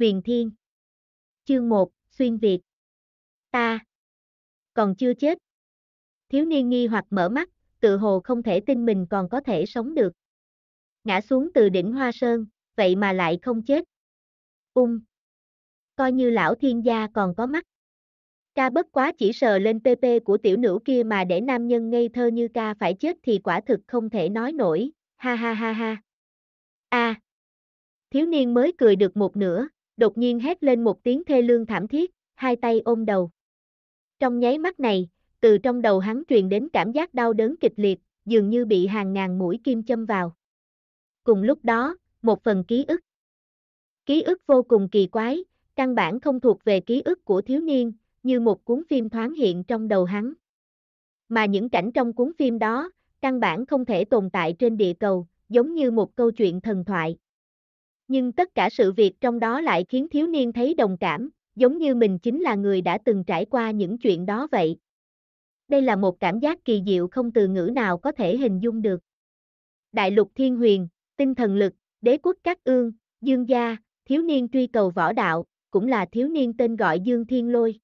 Huyền Thiên Chương 1, Xuyên Việt Ta Còn chưa chết Thiếu niên nghi hoặc mở mắt, tự hồ không thể tin mình còn có thể sống được. Ngã xuống từ đỉnh Hoa Sơn, vậy mà lại không chết. Ung Coi như lão thiên gia còn có mắt. Ca bất quá chỉ sờ lên PP của tiểu nữ kia mà để nam nhân ngây thơ như ca phải chết thì quả thực không thể nói nổi, ha ha ha ha. A. À. Thiếu niên mới cười được một nửa, đột nhiên hét lên một tiếng thê lương thảm thiết, hai tay ôm đầu. Trong nháy mắt này, từ trong đầu hắn truyền đến cảm giác đau đớn kịch liệt, dường như bị hàng ngàn mũi kim châm vào. Cùng lúc đó, một phần ký ức. Ký ức vô cùng kỳ quái, căn bản không thuộc về ký ức của thiếu niên, như một cuốn phim thoáng hiện trong đầu hắn. Mà những cảnh trong cuốn phim đó, căn bản không thể tồn tại trên địa cầu, giống như một câu chuyện thần thoại nhưng tất cả sự việc trong đó lại khiến thiếu niên thấy đồng cảm, giống như mình chính là người đã từng trải qua những chuyện đó vậy. Đây là một cảm giác kỳ diệu không từ ngữ nào có thể hình dung được. Đại lục thiên huyền, tinh thần lực, đế quốc các ương, dương gia, thiếu niên truy cầu võ đạo, cũng là thiếu niên tên gọi Dương Thiên Lôi.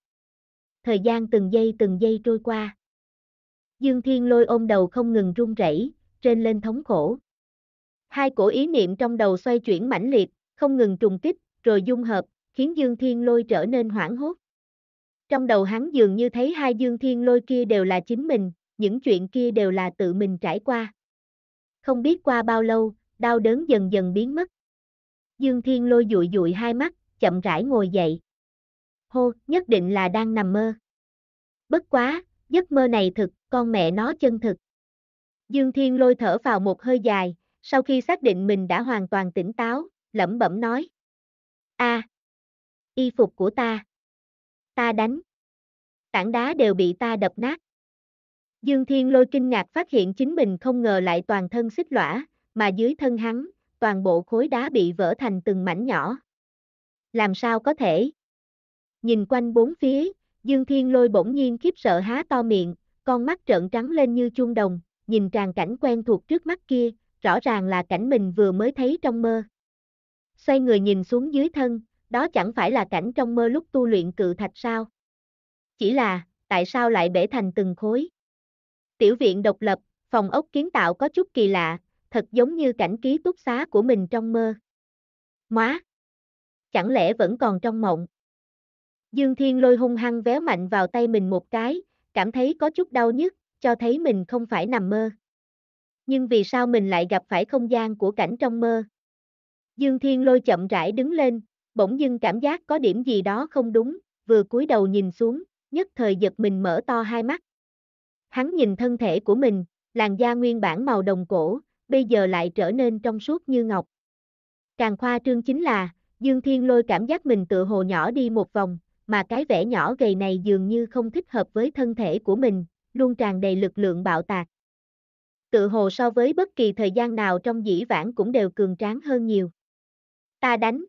Thời gian từng giây từng giây trôi qua. Dương Thiên Lôi ôm đầu không ngừng run rẩy, trên lên thống khổ. Hai cổ ý niệm trong đầu xoay chuyển mãnh liệt, không ngừng trùng kích, rồi dung hợp, khiến Dương Thiên Lôi trở nên hoảng hốt. Trong đầu hắn dường như thấy hai Dương Thiên Lôi kia đều là chính mình, những chuyện kia đều là tự mình trải qua. Không biết qua bao lâu, đau đớn dần dần biến mất. Dương Thiên Lôi dụi dụi hai mắt, chậm rãi ngồi dậy. Hô, nhất định là đang nằm mơ. Bất quá, giấc mơ này thực, con mẹ nó chân thực. Dương Thiên Lôi thở vào một hơi dài, sau khi xác định mình đã hoàn toàn tỉnh táo, lẩm bẩm nói. a à, y phục của ta. Ta đánh. Tảng đá đều bị ta đập nát. Dương Thiên Lôi kinh ngạc phát hiện chính mình không ngờ lại toàn thân xích lõa, mà dưới thân hắn, toàn bộ khối đá bị vỡ thành từng mảnh nhỏ. Làm sao có thể? Nhìn quanh bốn phía, Dương Thiên Lôi bỗng nhiên khiếp sợ há to miệng, con mắt trợn trắng lên như chuông đồng, nhìn tràn cảnh quen thuộc trước mắt kia, rõ ràng là cảnh mình vừa mới thấy trong mơ. Xoay người nhìn xuống dưới thân, đó chẳng phải là cảnh trong mơ lúc tu luyện cự thạch sao? Chỉ là, tại sao lại bể thành từng khối? Tiểu viện độc lập, phòng ốc kiến tạo có chút kỳ lạ, thật giống như cảnh ký túc xá của mình trong mơ. Móa! Chẳng lẽ vẫn còn trong mộng? Dương Thiên lôi hung hăng véo mạnh vào tay mình một cái, cảm thấy có chút đau nhức, cho thấy mình không phải nằm mơ nhưng vì sao mình lại gặp phải không gian của cảnh trong mơ? Dương Thiên Lôi chậm rãi đứng lên, bỗng dưng cảm giác có điểm gì đó không đúng, vừa cúi đầu nhìn xuống, nhất thời giật mình mở to hai mắt. Hắn nhìn thân thể của mình, làn da nguyên bản màu đồng cổ, bây giờ lại trở nên trong suốt như ngọc. Càng khoa trương chính là, Dương Thiên Lôi cảm giác mình tự hồ nhỏ đi một vòng, mà cái vẻ nhỏ gầy này dường như không thích hợp với thân thể của mình, luôn tràn đầy lực lượng bạo tạc tự hồ so với bất kỳ thời gian nào trong dĩ vãng cũng đều cường tráng hơn nhiều. Ta đánh.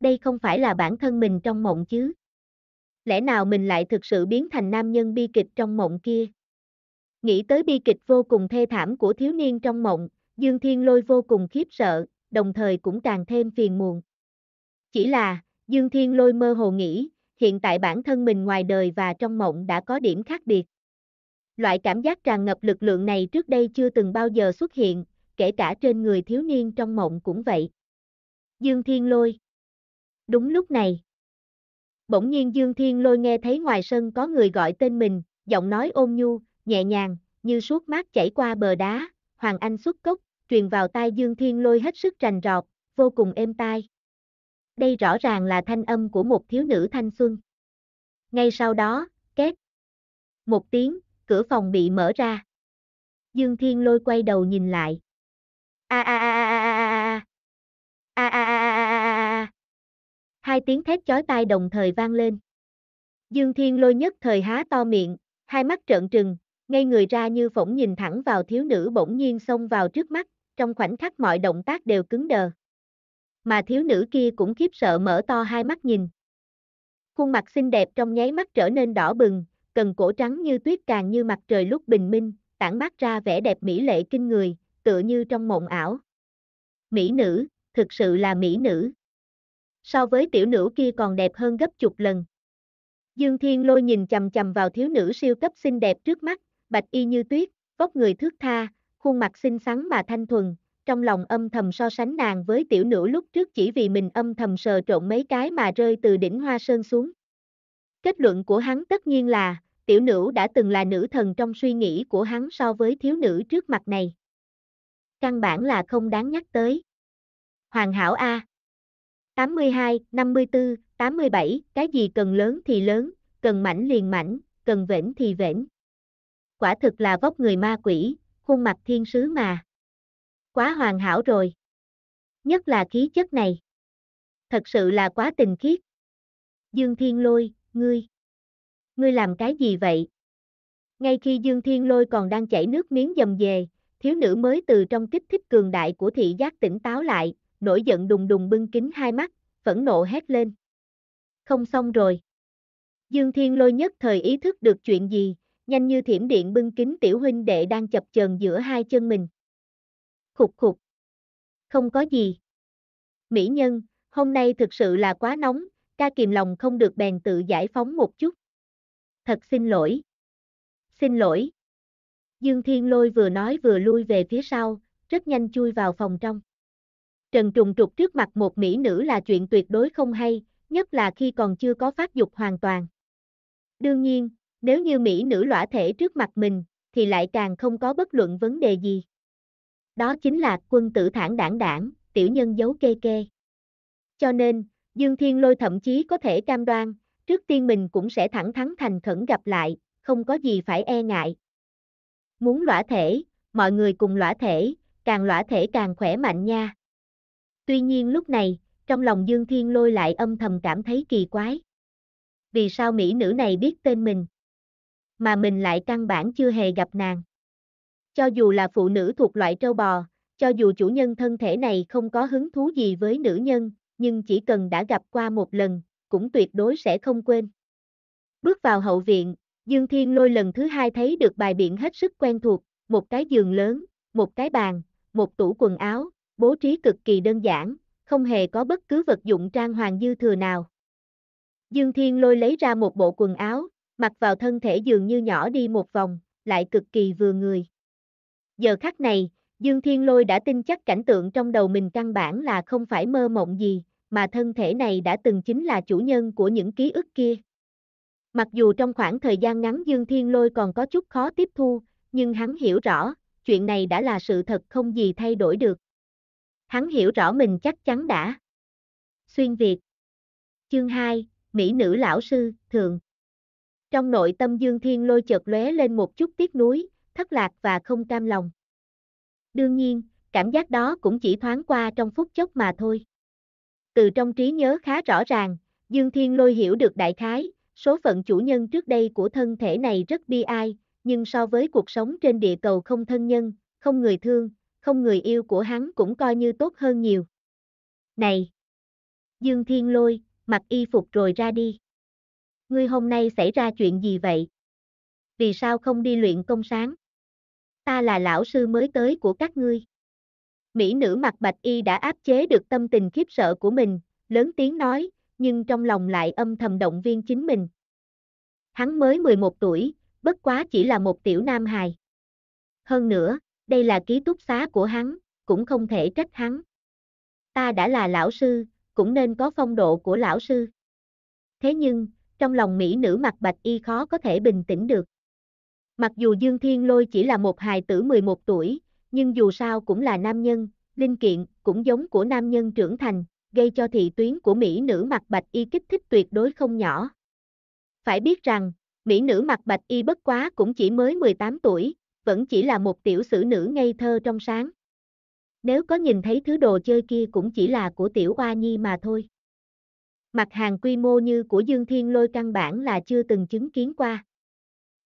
Đây không phải là bản thân mình trong mộng chứ. Lẽ nào mình lại thực sự biến thành nam nhân bi kịch trong mộng kia? Nghĩ tới bi kịch vô cùng thê thảm của thiếu niên trong mộng, Dương Thiên Lôi vô cùng khiếp sợ, đồng thời cũng càng thêm phiền muộn. Chỉ là, Dương Thiên Lôi mơ hồ nghĩ, hiện tại bản thân mình ngoài đời và trong mộng đã có điểm khác biệt. Loại cảm giác tràn ngập lực lượng này trước đây chưa từng bao giờ xuất hiện, kể cả trên người thiếu niên trong mộng cũng vậy. Dương Thiên Lôi Đúng lúc này Bỗng nhiên Dương Thiên Lôi nghe thấy ngoài sân có người gọi tên mình, giọng nói ôn nhu, nhẹ nhàng, như suốt mát chảy qua bờ đá, Hoàng Anh xuất cốc, truyền vào tai Dương Thiên Lôi hết sức rành rọt, vô cùng êm tai. Đây rõ ràng là thanh âm của một thiếu nữ thanh xuân. Ngay sau đó, két. Một tiếng, cửa phòng bị mở ra. Dương Thiên Lôi quay đầu nhìn lại. A a a a a a a a a a a a, Hai tiếng thét chói tai đồng thời vang lên. Dương Thiên Lôi nhất thời há to miệng, hai mắt trợn trừng, ngay người ra như phỏng nhìn thẳng vào thiếu nữ bỗng nhiên xông vào trước mắt, trong khoảnh khắc mọi động tác đều cứng đờ. Mà thiếu nữ kia cũng khiếp sợ mở to hai mắt nhìn. Khuôn mặt xinh đẹp trong nháy mắt trở nên đỏ bừng, Cần cổ trắng như tuyết càng như mặt trời lúc bình minh, tản mát ra vẻ đẹp mỹ lệ kinh người, tựa như trong mộng ảo. Mỹ nữ, thực sự là mỹ nữ. So với tiểu nữ kia còn đẹp hơn gấp chục lần. Dương Thiên Lôi nhìn chầm chầm vào thiếu nữ siêu cấp xinh đẹp trước mắt, bạch y như tuyết, vóc người thước tha, khuôn mặt xinh xắn mà thanh thuần, trong lòng âm thầm so sánh nàng với tiểu nữ lúc trước chỉ vì mình âm thầm sờ trộn mấy cái mà rơi từ đỉnh hoa sơn xuống. Kết luận của hắn tất nhiên là, tiểu nữ đã từng là nữ thần trong suy nghĩ của hắn so với thiếu nữ trước mặt này. Căn bản là không đáng nhắc tới. Hoàn hảo A. 82, 54, 87, cái gì cần lớn thì lớn, cần mảnh liền mảnh, cần vễn thì vễn. Quả thực là vóc người ma quỷ, khuôn mặt thiên sứ mà. Quá hoàn hảo rồi. Nhất là khí chất này. Thật sự là quá tình khiết. Dương Thiên Lôi, ngươi ngươi làm cái gì vậy? Ngay khi Dương Thiên Lôi còn đang chảy nước miếng dầm về, thiếu nữ mới từ trong kích thích cường đại của thị giác tỉnh táo lại, nổi giận đùng đùng bưng kính hai mắt, phẫn nộ hét lên. Không xong rồi. Dương Thiên Lôi nhất thời ý thức được chuyện gì, nhanh như thiểm điện bưng kính tiểu huynh đệ đang chập chờn giữa hai chân mình. Khục khục. Không có gì. Mỹ nhân, hôm nay thực sự là quá nóng, ca kìm lòng không được bèn tự giải phóng một chút thật xin lỗi. Xin lỗi. Dương Thiên Lôi vừa nói vừa lui về phía sau, rất nhanh chui vào phòng trong. Trần trùng trục trước mặt một mỹ nữ là chuyện tuyệt đối không hay, nhất là khi còn chưa có phát dục hoàn toàn. Đương nhiên, nếu như mỹ nữ lõa thể trước mặt mình, thì lại càng không có bất luận vấn đề gì. Đó chính là quân tử thản đảng đảng, tiểu nhân giấu kê kê. Cho nên, Dương Thiên Lôi thậm chí có thể cam đoan, trước tiên mình cũng sẽ thẳng thắn thành khẩn gặp lại, không có gì phải e ngại. Muốn lõa thể, mọi người cùng lõa thể, càng lõa thể càng khỏe mạnh nha. Tuy nhiên lúc này, trong lòng Dương Thiên lôi lại âm thầm cảm thấy kỳ quái. Vì sao mỹ nữ này biết tên mình? Mà mình lại căn bản chưa hề gặp nàng. Cho dù là phụ nữ thuộc loại trâu bò, cho dù chủ nhân thân thể này không có hứng thú gì với nữ nhân, nhưng chỉ cần đã gặp qua một lần, cũng tuyệt đối sẽ không quên. Bước vào hậu viện, Dương Thiên Lôi lần thứ hai thấy được bài biển hết sức quen thuộc, một cái giường lớn, một cái bàn, một tủ quần áo, bố trí cực kỳ đơn giản, không hề có bất cứ vật dụng trang hoàng dư thừa nào. Dương Thiên Lôi lấy ra một bộ quần áo, mặc vào thân thể dường như nhỏ đi một vòng, lại cực kỳ vừa người. Giờ khắc này, Dương Thiên Lôi đã tin chắc cảnh tượng trong đầu mình căn bản là không phải mơ mộng gì, mà thân thể này đã từng chính là chủ nhân của những ký ức kia. Mặc dù trong khoảng thời gian ngắn Dương Thiên Lôi còn có chút khó tiếp thu, nhưng hắn hiểu rõ, chuyện này đã là sự thật không gì thay đổi được. Hắn hiểu rõ mình chắc chắn đã. Xuyên Việt Chương 2, Mỹ nữ lão sư, thường Trong nội tâm Dương Thiên Lôi chợt lóe lên một chút tiếc nuối, thất lạc và không cam lòng. Đương nhiên, cảm giác đó cũng chỉ thoáng qua trong phút chốc mà thôi từ trong trí nhớ khá rõ ràng, Dương Thiên Lôi hiểu được đại khái, số phận chủ nhân trước đây của thân thể này rất bi ai, nhưng so với cuộc sống trên địa cầu không thân nhân, không người thương, không người yêu của hắn cũng coi như tốt hơn nhiều. Này! Dương Thiên Lôi, mặc y phục rồi ra đi. Ngươi hôm nay xảy ra chuyện gì vậy? Vì sao không đi luyện công sáng? Ta là lão sư mới tới của các ngươi. Mỹ nữ mặt bạch y đã áp chế được tâm tình khiếp sợ của mình, lớn tiếng nói, nhưng trong lòng lại âm thầm động viên chính mình. Hắn mới 11 tuổi, bất quá chỉ là một tiểu nam hài. Hơn nữa, đây là ký túc xá của hắn, cũng không thể trách hắn. Ta đã là lão sư, cũng nên có phong độ của lão sư. Thế nhưng, trong lòng mỹ nữ mặt bạch y khó có thể bình tĩnh được. Mặc dù Dương Thiên Lôi chỉ là một hài tử 11 tuổi, nhưng dù sao cũng là nam nhân, linh kiện cũng giống của nam nhân trưởng thành, gây cho thị tuyến của mỹ nữ mặt bạch y kích thích tuyệt đối không nhỏ. Phải biết rằng, mỹ nữ mặt bạch y bất quá cũng chỉ mới 18 tuổi, vẫn chỉ là một tiểu sử nữ ngây thơ trong sáng. Nếu có nhìn thấy thứ đồ chơi kia cũng chỉ là của tiểu oa nhi mà thôi. Mặt hàng quy mô như của Dương Thiên Lôi căn bản là chưa từng chứng kiến qua.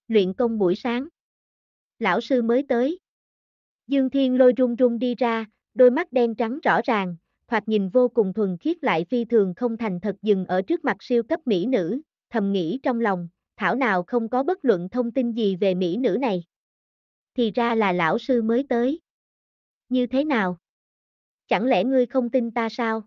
Luyện công buổi sáng. Lão sư mới tới, Dương Thiên lôi rung rung đi ra, đôi mắt đen trắng rõ ràng, thoạt nhìn vô cùng thuần khiết lại phi thường không thành thật dừng ở trước mặt siêu cấp mỹ nữ, thầm nghĩ trong lòng, thảo nào không có bất luận thông tin gì về mỹ nữ này. Thì ra là lão sư mới tới. Như thế nào? Chẳng lẽ ngươi không tin ta sao?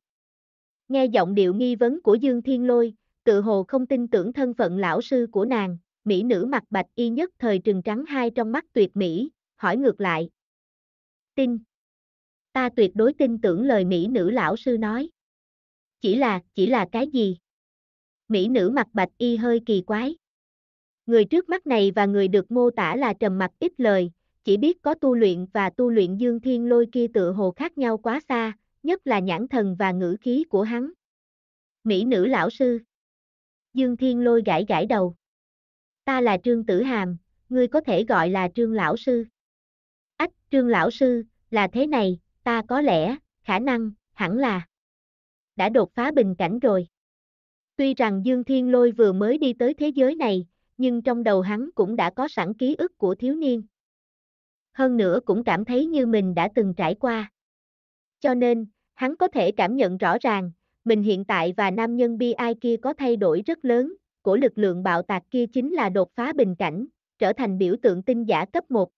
Nghe giọng điệu nghi vấn của Dương Thiên Lôi, tự hồ không tin tưởng thân phận lão sư của nàng, mỹ nữ mặt bạch y nhất thời trừng trắng hai trong mắt tuyệt mỹ, hỏi ngược lại, Tin. Ta tuyệt đối tin tưởng lời mỹ nữ lão sư nói. Chỉ là, chỉ là cái gì? Mỹ nữ mặt bạch y hơi kỳ quái. Người trước mắt này và người được mô tả là trầm mặc ít lời, chỉ biết có tu luyện và tu luyện dương thiên lôi kia tựa hồ khác nhau quá xa, nhất là nhãn thần và ngữ khí của hắn. Mỹ nữ lão sư. Dương thiên lôi gãi gãi đầu. Ta là Trương Tử Hàm, ngươi có thể gọi là Trương lão sư. Ách, trương lão sư, là thế này, ta có lẽ, khả năng, hẳn là đã đột phá bình cảnh rồi. Tuy rằng Dương Thiên Lôi vừa mới đi tới thế giới này, nhưng trong đầu hắn cũng đã có sẵn ký ức của thiếu niên. Hơn nữa cũng cảm thấy như mình đã từng trải qua. Cho nên, hắn có thể cảm nhận rõ ràng, mình hiện tại và nam nhân bi ai kia có thay đổi rất lớn, của lực lượng bạo tạc kia chính là đột phá bình cảnh, trở thành biểu tượng tinh giả cấp 1.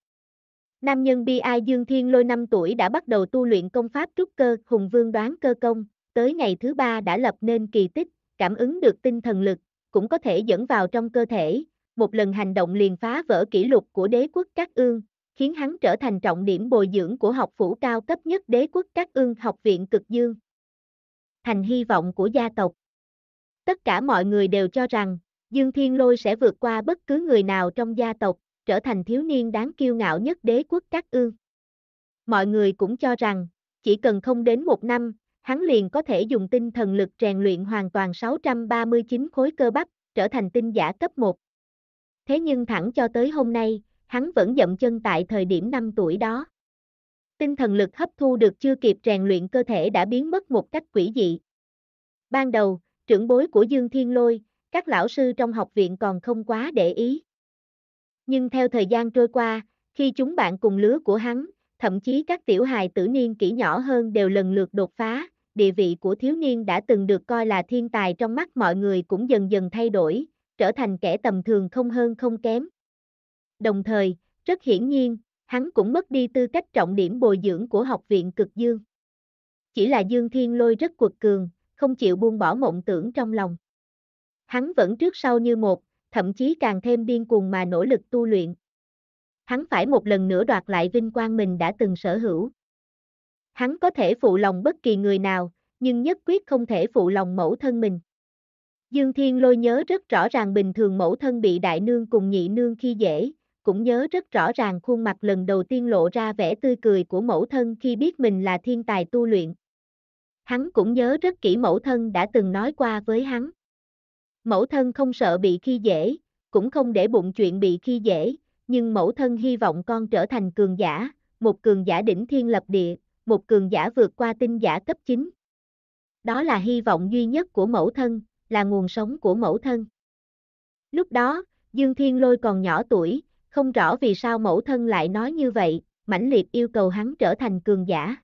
Nam nhân bi ai Dương Thiên Lôi 5 tuổi đã bắt đầu tu luyện công pháp trúc cơ hùng vương đoán cơ công, tới ngày thứ ba đã lập nên kỳ tích, cảm ứng được tinh thần lực, cũng có thể dẫn vào trong cơ thể, một lần hành động liền phá vỡ kỷ lục của đế quốc Cát ương, khiến hắn trở thành trọng điểm bồi dưỡng của học phủ cao cấp nhất đế quốc Cát ương học viện cực dương. Thành hy vọng của gia tộc. Tất cả mọi người đều cho rằng, Dương Thiên Lôi sẽ vượt qua bất cứ người nào trong gia tộc, trở thành thiếu niên đáng kiêu ngạo nhất đế quốc các ương. Mọi người cũng cho rằng, chỉ cần không đến một năm, hắn liền có thể dùng tinh thần lực rèn luyện hoàn toàn 639 khối cơ bắp, trở thành tinh giả cấp 1. Thế nhưng thẳng cho tới hôm nay, hắn vẫn dậm chân tại thời điểm 5 tuổi đó. Tinh thần lực hấp thu được chưa kịp rèn luyện cơ thể đã biến mất một cách quỷ dị. Ban đầu, trưởng bối của Dương Thiên Lôi, các lão sư trong học viện còn không quá để ý. Nhưng theo thời gian trôi qua, khi chúng bạn cùng lứa của hắn, thậm chí các tiểu hài tử niên kỹ nhỏ hơn đều lần lượt đột phá, địa vị của thiếu niên đã từng được coi là thiên tài trong mắt mọi người cũng dần dần thay đổi, trở thành kẻ tầm thường không hơn không kém. Đồng thời, rất hiển nhiên, hắn cũng mất đi tư cách trọng điểm bồi dưỡng của học viện cực dương. Chỉ là Dương Thiên Lôi rất quật cường, không chịu buông bỏ mộng tưởng trong lòng. Hắn vẫn trước sau như một, thậm chí càng thêm điên cuồng mà nỗ lực tu luyện. Hắn phải một lần nữa đoạt lại vinh quang mình đã từng sở hữu. Hắn có thể phụ lòng bất kỳ người nào, nhưng nhất quyết không thể phụ lòng mẫu thân mình. Dương Thiên Lôi nhớ rất rõ ràng bình thường mẫu thân bị đại nương cùng nhị nương khi dễ, cũng nhớ rất rõ ràng khuôn mặt lần đầu tiên lộ ra vẻ tươi cười của mẫu thân khi biết mình là thiên tài tu luyện. Hắn cũng nhớ rất kỹ mẫu thân đã từng nói qua với hắn. Mẫu thân không sợ bị khi dễ, cũng không để bụng chuyện bị khi dễ, nhưng mẫu thân hy vọng con trở thành cường giả, một cường giả đỉnh thiên lập địa, một cường giả vượt qua tinh giả cấp 9. Đó là hy vọng duy nhất của mẫu thân, là nguồn sống của mẫu thân. Lúc đó, Dương Thiên Lôi còn nhỏ tuổi, không rõ vì sao mẫu thân lại nói như vậy, mãnh liệt yêu cầu hắn trở thành cường giả.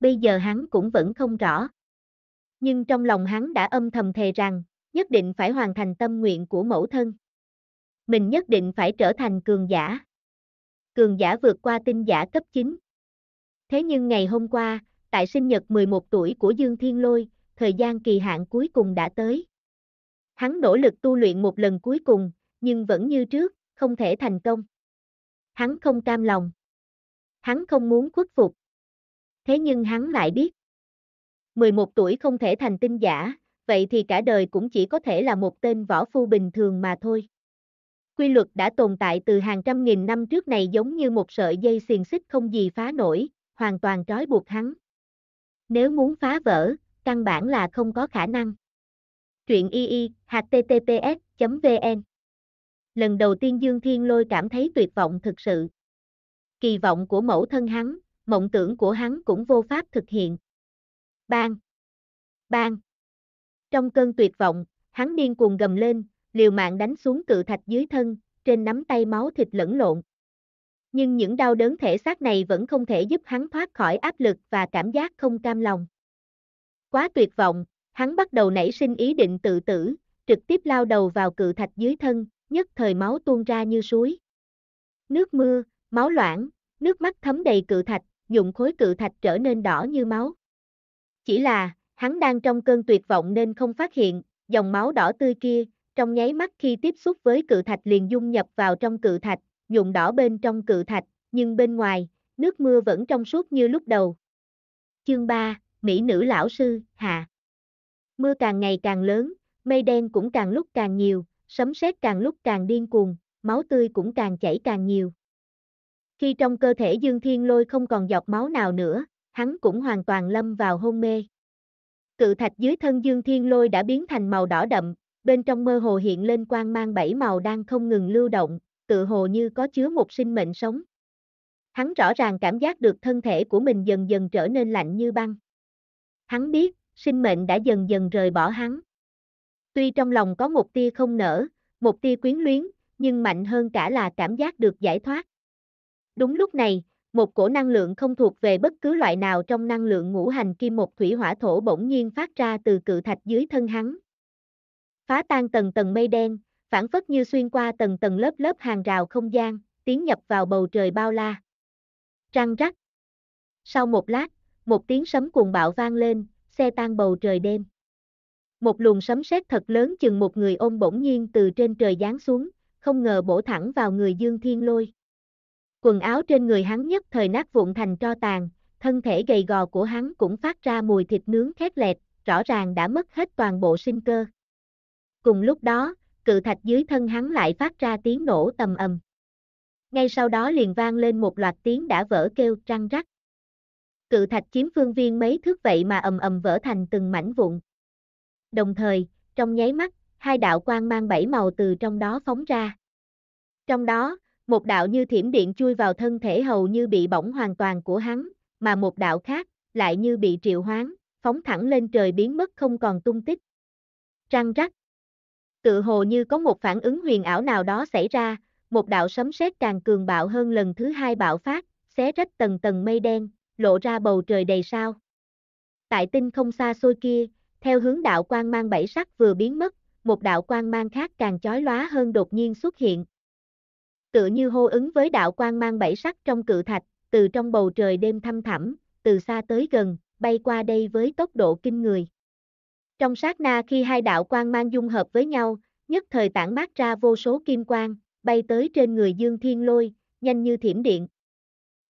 Bây giờ hắn cũng vẫn không rõ. Nhưng trong lòng hắn đã âm thầm thề rằng, nhất định phải hoàn thành tâm nguyện của mẫu thân. Mình nhất định phải trở thành cường giả. Cường giả vượt qua tinh giả cấp 9. Thế nhưng ngày hôm qua, tại sinh nhật 11 tuổi của Dương Thiên Lôi, thời gian kỳ hạn cuối cùng đã tới. Hắn nỗ lực tu luyện một lần cuối cùng, nhưng vẫn như trước, không thể thành công. Hắn không cam lòng. Hắn không muốn khuất phục. Thế nhưng hắn lại biết. 11 tuổi không thể thành tinh giả, vậy thì cả đời cũng chỉ có thể là một tên võ phu bình thường mà thôi. Quy luật đã tồn tại từ hàng trăm nghìn năm trước này giống như một sợi dây xiềng xích không gì phá nổi, hoàn toàn trói buộc hắn. Nếu muốn phá vỡ, căn bản là không có khả năng. Truyện y https.vn Lần đầu tiên Dương Thiên Lôi cảm thấy tuyệt vọng thực sự. Kỳ vọng của mẫu thân hắn, mộng tưởng của hắn cũng vô pháp thực hiện. Bang! Bang! Trong cơn tuyệt vọng, hắn điên cuồng gầm lên, liều mạng đánh xuống cự thạch dưới thân, trên nắm tay máu thịt lẫn lộn. Nhưng những đau đớn thể xác này vẫn không thể giúp hắn thoát khỏi áp lực và cảm giác không cam lòng. Quá tuyệt vọng, hắn bắt đầu nảy sinh ý định tự tử, trực tiếp lao đầu vào cự thạch dưới thân, nhất thời máu tuôn ra như suối. Nước mưa, máu loãng, nước mắt thấm đầy cự thạch, dụng khối cự thạch trở nên đỏ như máu. Chỉ là, hắn đang trong cơn tuyệt vọng nên không phát hiện, dòng máu đỏ tươi kia, trong nháy mắt khi tiếp xúc với cự thạch liền dung nhập vào trong cự thạch, nhuộm đỏ bên trong cự thạch, nhưng bên ngoài, nước mưa vẫn trong suốt như lúc đầu. Chương 3, Mỹ nữ lão sư, hạ. Mưa càng ngày càng lớn, mây đen cũng càng lúc càng nhiều, sấm sét càng lúc càng điên cuồng, máu tươi cũng càng chảy càng nhiều. Khi trong cơ thể Dương Thiên Lôi không còn giọt máu nào nữa, hắn cũng hoàn toàn lâm vào hôn mê cự thạch dưới thân dương thiên lôi đã biến thành màu đỏ đậm, bên trong mơ hồ hiện lên quang mang bảy màu đang không ngừng lưu động, tự hồ như có chứa một sinh mệnh sống. Hắn rõ ràng cảm giác được thân thể của mình dần dần trở nên lạnh như băng. Hắn biết, sinh mệnh đã dần dần rời bỏ hắn. Tuy trong lòng có một tia không nở, một tia quyến luyến, nhưng mạnh hơn cả là cảm giác được giải thoát. Đúng lúc này, một cổ năng lượng không thuộc về bất cứ loại nào trong năng lượng ngũ hành kim một thủy hỏa thổ bỗng nhiên phát ra từ cự thạch dưới thân hắn. Phá tan tầng tầng mây đen, phản phất như xuyên qua tầng tầng lớp lớp hàng rào không gian, tiến nhập vào bầu trời bao la. Trăng rắc. Sau một lát, một tiếng sấm cuồng bạo vang lên, xe tan bầu trời đêm. Một luồng sấm sét thật lớn chừng một người ôm bỗng nhiên từ trên trời giáng xuống, không ngờ bổ thẳng vào người Dương Thiên Lôi. Quần áo trên người hắn nhất thời nát vụn thành tro tàn, thân thể gầy gò của hắn cũng phát ra mùi thịt nướng khét lẹt, rõ ràng đã mất hết toàn bộ sinh cơ. Cùng lúc đó, cự thạch dưới thân hắn lại phát ra tiếng nổ tầm ầm. Ngay sau đó liền vang lên một loạt tiếng đã vỡ kêu răng rắc. Cự thạch chiếm phương viên mấy thước vậy mà ầm ầm vỡ thành từng mảnh vụn. Đồng thời, trong nháy mắt, hai đạo quang mang bảy màu từ trong đó phóng ra. Trong đó, một đạo như thiểm điện chui vào thân thể hầu như bị bỏng hoàn toàn của hắn, mà một đạo khác, lại như bị triệu hoáng phóng thẳng lên trời biến mất không còn tung tích. Trăng rắc. Tự hồ như có một phản ứng huyền ảo nào đó xảy ra, một đạo sấm sét càng cường bạo hơn lần thứ hai bạo phát, xé rách tầng tầng mây đen, lộ ra bầu trời đầy sao. Tại tinh không xa xôi kia, theo hướng đạo quang mang bảy sắc vừa biến mất, một đạo quang mang khác càng chói lóa hơn đột nhiên xuất hiện, tựa như hô ứng với đạo quang mang bảy sắc trong cự thạch, từ trong bầu trời đêm thăm thẳm, từ xa tới gần, bay qua đây với tốc độ kinh người. Trong sát na khi hai đạo quang mang dung hợp với nhau, nhất thời tản mát ra vô số kim quang, bay tới trên người Dương Thiên Lôi, nhanh như thiểm điện.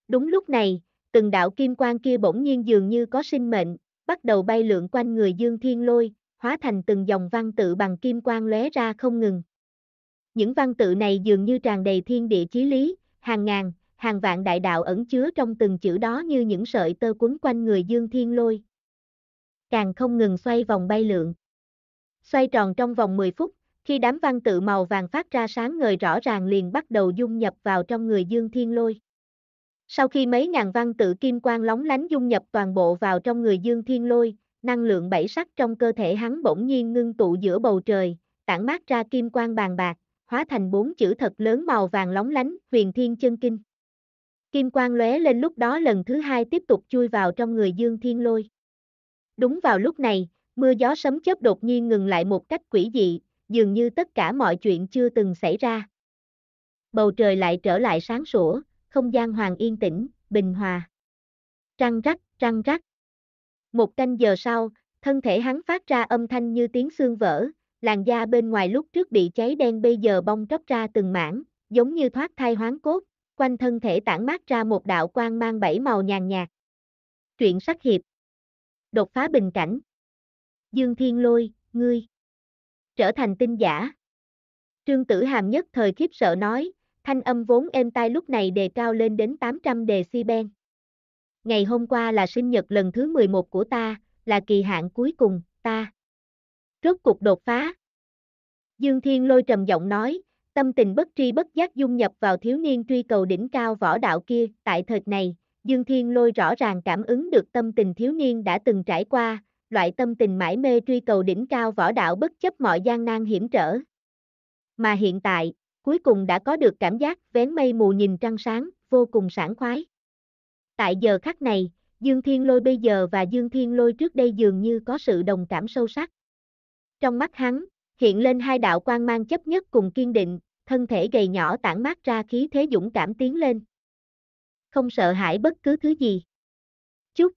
Đúng lúc này, từng đạo kim quang kia bỗng nhiên dường như có sinh mệnh, bắt đầu bay lượn quanh người Dương Thiên Lôi, hóa thành từng dòng văn tự bằng kim quang lóe ra không ngừng. Những văn tự này dường như tràn đầy thiên địa chí lý, hàng ngàn, hàng vạn đại đạo ẩn chứa trong từng chữ đó như những sợi tơ quấn quanh người Dương Thiên Lôi. Càng không ngừng xoay vòng bay lượn. Xoay tròn trong vòng 10 phút, khi đám văn tự màu vàng phát ra sáng ngời rõ ràng liền bắt đầu dung nhập vào trong người Dương Thiên Lôi. Sau khi mấy ngàn văn tự kim quang lóng lánh dung nhập toàn bộ vào trong người Dương Thiên Lôi, năng lượng bảy sắc trong cơ thể hắn bỗng nhiên ngưng tụ giữa bầu trời, tản mát ra kim quang bàn bạc hóa thành bốn chữ thật lớn màu vàng lóng lánh, huyền thiên chân kinh. Kim quang lóe lên lúc đó lần thứ hai tiếp tục chui vào trong người Dương Thiên Lôi. Đúng vào lúc này, mưa gió sấm chớp đột nhiên ngừng lại một cách quỷ dị, dường như tất cả mọi chuyện chưa từng xảy ra. Bầu trời lại trở lại sáng sủa, không gian hoàng yên tĩnh, bình hòa. Trăng rắc, trăng rắc. Một canh giờ sau, thân thể hắn phát ra âm thanh như tiếng xương vỡ, làn da bên ngoài lúc trước bị cháy đen bây giờ bong tróc ra từng mảng, giống như thoát thai hoán cốt, quanh thân thể tản mát ra một đạo quang mang bảy màu nhàn nhạt. Truyện sắc hiệp. Đột phá bình cảnh. Dương Thiên Lôi, ngươi. Trở thành tinh giả. Trương Tử Hàm nhất thời khiếp sợ nói, thanh âm vốn êm tai lúc này đề cao lên đến 800 decibel. Ngày hôm qua là sinh nhật lần thứ 11 của ta, là kỳ hạn cuối cùng, ta rốt cuộc đột phá. Dương Thiên lôi trầm giọng nói, tâm tình bất tri bất giác dung nhập vào thiếu niên truy cầu đỉnh cao võ đạo kia, tại thời này, Dương Thiên lôi rõ ràng cảm ứng được tâm tình thiếu niên đã từng trải qua, loại tâm tình mãi mê truy cầu đỉnh cao võ đạo bất chấp mọi gian nan hiểm trở. Mà hiện tại, cuối cùng đã có được cảm giác vén mây mù nhìn trăng sáng, vô cùng sảng khoái. Tại giờ khắc này, Dương Thiên Lôi bây giờ và Dương Thiên Lôi trước đây dường như có sự đồng cảm sâu sắc. Trong mắt hắn, hiện lên hai đạo quan mang chấp nhất cùng kiên định, thân thể gầy nhỏ tản mát ra khí thế dũng cảm tiến lên. Không sợ hãi bất cứ thứ gì. Chúc!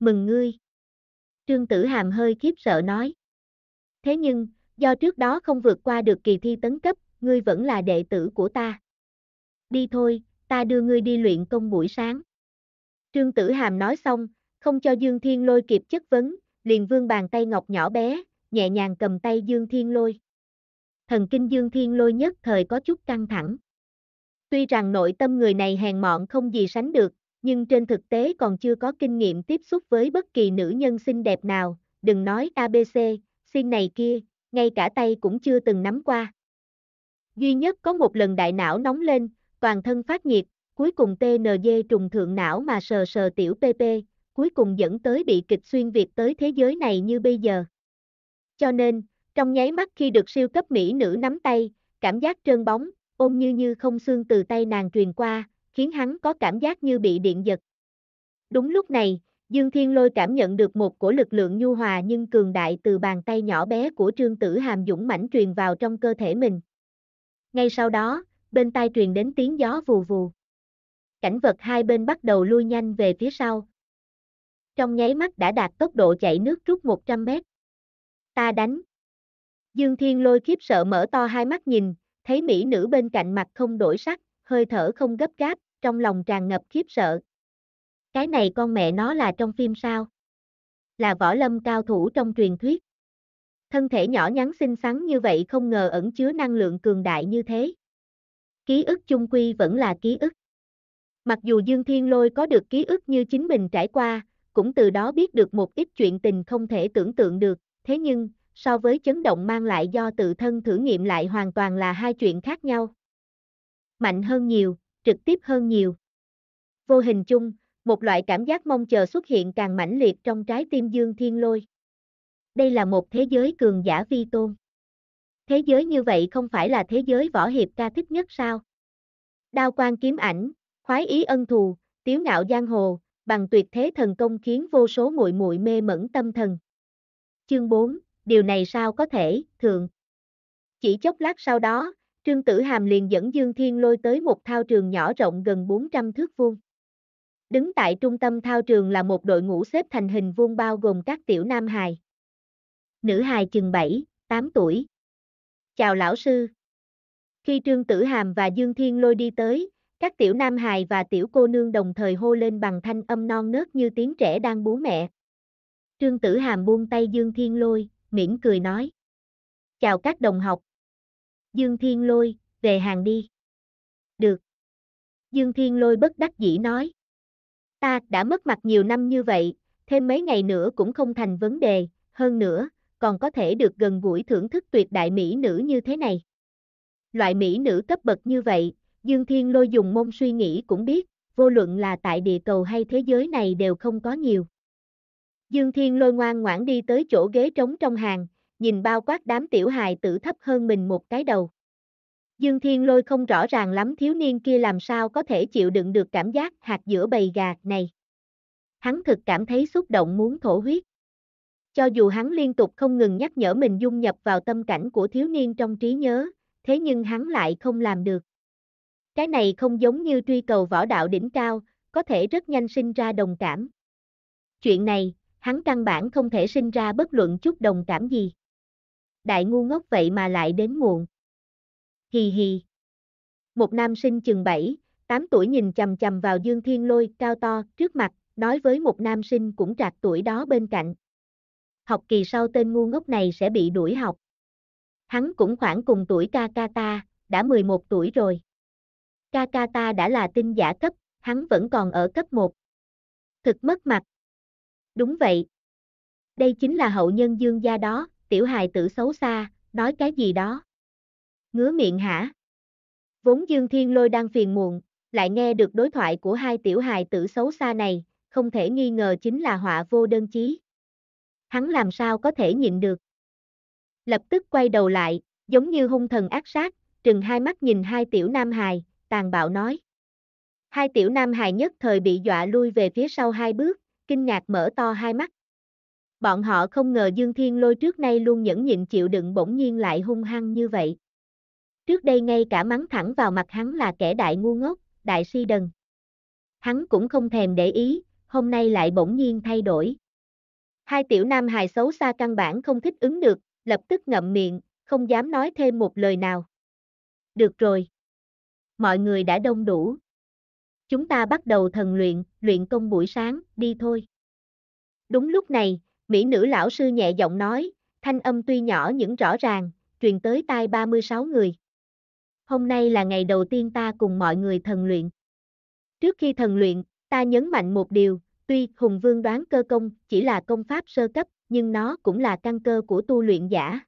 Mừng ngươi! Trương Tử Hàm hơi khiếp sợ nói. Thế nhưng, do trước đó không vượt qua được kỳ thi tấn cấp, ngươi vẫn là đệ tử của ta. Đi thôi, ta đưa ngươi đi luyện công buổi sáng. Trương Tử Hàm nói xong, không cho Dương Thiên lôi kịp chất vấn, liền vương bàn tay ngọc nhỏ bé, nhẹ nhàng cầm tay Dương Thiên Lôi. Thần kinh Dương Thiên Lôi nhất thời có chút căng thẳng. Tuy rằng nội tâm người này hèn mọn không gì sánh được, nhưng trên thực tế còn chưa có kinh nghiệm tiếp xúc với bất kỳ nữ nhân xinh đẹp nào, đừng nói ABC, xin này kia, ngay cả tay cũng chưa từng nắm qua. Duy nhất có một lần đại não nóng lên, toàn thân phát nhiệt, cuối cùng TND trùng thượng não mà sờ sờ tiểu PP, cuối cùng dẫn tới bị kịch xuyên Việt tới thế giới này như bây giờ cho nên, trong nháy mắt khi được siêu cấp mỹ nữ nắm tay, cảm giác trơn bóng, ôm như như không xương từ tay nàng truyền qua, khiến hắn có cảm giác như bị điện giật. Đúng lúc này, Dương Thiên Lôi cảm nhận được một cổ lực lượng nhu hòa nhưng cường đại từ bàn tay nhỏ bé của Trương Tử Hàm dũng mãnh truyền vào trong cơ thể mình. Ngay sau đó, bên tai truyền đến tiếng gió vù vù. Cảnh vật hai bên bắt đầu lui nhanh về phía sau. Trong nháy mắt đã đạt tốc độ chạy nước rút 100 mét ta đánh. Dương Thiên lôi khiếp sợ mở to hai mắt nhìn, thấy mỹ nữ bên cạnh mặt không đổi sắc, hơi thở không gấp gáp, trong lòng tràn ngập khiếp sợ. Cái này con mẹ nó là trong phim sao? Là võ lâm cao thủ trong truyền thuyết. Thân thể nhỏ nhắn xinh xắn như vậy không ngờ ẩn chứa năng lượng cường đại như thế. Ký ức chung quy vẫn là ký ức. Mặc dù Dương Thiên Lôi có được ký ức như chính mình trải qua, cũng từ đó biết được một ít chuyện tình không thể tưởng tượng được thế nhưng, so với chấn động mang lại do tự thân thử nghiệm lại hoàn toàn là hai chuyện khác nhau. Mạnh hơn nhiều, trực tiếp hơn nhiều. Vô hình chung, một loại cảm giác mong chờ xuất hiện càng mãnh liệt trong trái tim Dương Thiên Lôi. Đây là một thế giới cường giả vi tôn. Thế giới như vậy không phải là thế giới võ hiệp ca thích nhất sao? Đao quan kiếm ảnh, khoái ý ân thù, tiếu ngạo giang hồ, bằng tuyệt thế thần công khiến vô số muội muội mê mẩn tâm thần chương 4, điều này sao có thể, thường. Chỉ chốc lát sau đó, Trương Tử Hàm liền dẫn Dương Thiên lôi tới một thao trường nhỏ rộng gần 400 thước vuông. Đứng tại trung tâm thao trường là một đội ngũ xếp thành hình vuông bao gồm các tiểu nam hài. Nữ hài chừng 7, 8 tuổi. Chào lão sư. Khi Trương Tử Hàm và Dương Thiên lôi đi tới, các tiểu nam hài và tiểu cô nương đồng thời hô lên bằng thanh âm non nớt như tiếng trẻ đang bú mẹ. Trương Tử Hàm buông tay Dương Thiên Lôi, mỉm cười nói. Chào các đồng học. Dương Thiên Lôi, về hàng đi. Được. Dương Thiên Lôi bất đắc dĩ nói. Ta đã mất mặt nhiều năm như vậy, thêm mấy ngày nữa cũng không thành vấn đề, hơn nữa, còn có thể được gần gũi thưởng thức tuyệt đại mỹ nữ như thế này. Loại mỹ nữ cấp bậc như vậy, Dương Thiên Lôi dùng môn suy nghĩ cũng biết, vô luận là tại địa cầu hay thế giới này đều không có nhiều. Dương Thiên lôi ngoan ngoãn đi tới chỗ ghế trống trong hàng, nhìn bao quát đám tiểu hài tử thấp hơn mình một cái đầu. Dương Thiên lôi không rõ ràng lắm thiếu niên kia làm sao có thể chịu đựng được cảm giác hạt giữa bầy gà này. Hắn thực cảm thấy xúc động muốn thổ huyết. Cho dù hắn liên tục không ngừng nhắc nhở mình dung nhập vào tâm cảnh của thiếu niên trong trí nhớ, thế nhưng hắn lại không làm được. Cái này không giống như truy cầu võ đạo đỉnh cao, có thể rất nhanh sinh ra đồng cảm. Chuyện này, hắn căn bản không thể sinh ra bất luận chút đồng cảm gì. Đại ngu ngốc vậy mà lại đến muộn. Hì hì. Một nam sinh chừng 7, 8 tuổi nhìn chầm chầm vào Dương Thiên Lôi cao to trước mặt, nói với một nam sinh cũng trạc tuổi đó bên cạnh. Học kỳ sau tên ngu ngốc này sẽ bị đuổi học. Hắn cũng khoảng cùng tuổi ca ca ta, đã 11 tuổi rồi. Ca ca ta đã là tinh giả cấp, hắn vẫn còn ở cấp 1. Thực mất mặt. Đúng vậy. Đây chính là hậu nhân dương gia đó, tiểu hài tử xấu xa, nói cái gì đó. Ngứa miệng hả? Vốn Dương Thiên Lôi đang phiền muộn, lại nghe được đối thoại của hai tiểu hài tử xấu xa này, không thể nghi ngờ chính là họa vô đơn chí. Hắn làm sao có thể nhịn được. Lập tức quay đầu lại, giống như hung thần ác sát, trừng hai mắt nhìn hai tiểu nam hài, tàn bạo nói. Hai tiểu nam hài nhất thời bị dọa lui về phía sau hai bước, kinh ngạc mở to hai mắt. Bọn họ không ngờ Dương Thiên Lôi trước nay luôn nhẫn nhịn chịu đựng bỗng nhiên lại hung hăng như vậy. Trước đây ngay cả mắng thẳng vào mặt hắn là kẻ đại ngu ngốc, đại si đần. Hắn cũng không thèm để ý, hôm nay lại bỗng nhiên thay đổi. Hai tiểu nam hài xấu xa căn bản không thích ứng được, lập tức ngậm miệng, không dám nói thêm một lời nào. Được rồi. Mọi người đã đông đủ, chúng ta bắt đầu thần luyện, luyện công buổi sáng, đi thôi. Đúng lúc này, mỹ nữ lão sư nhẹ giọng nói, thanh âm tuy nhỏ nhưng rõ ràng, truyền tới tai 36 người. Hôm nay là ngày đầu tiên ta cùng mọi người thần luyện. Trước khi thần luyện, ta nhấn mạnh một điều, tuy Hùng Vương đoán cơ công chỉ là công pháp sơ cấp, nhưng nó cũng là căn cơ của tu luyện giả.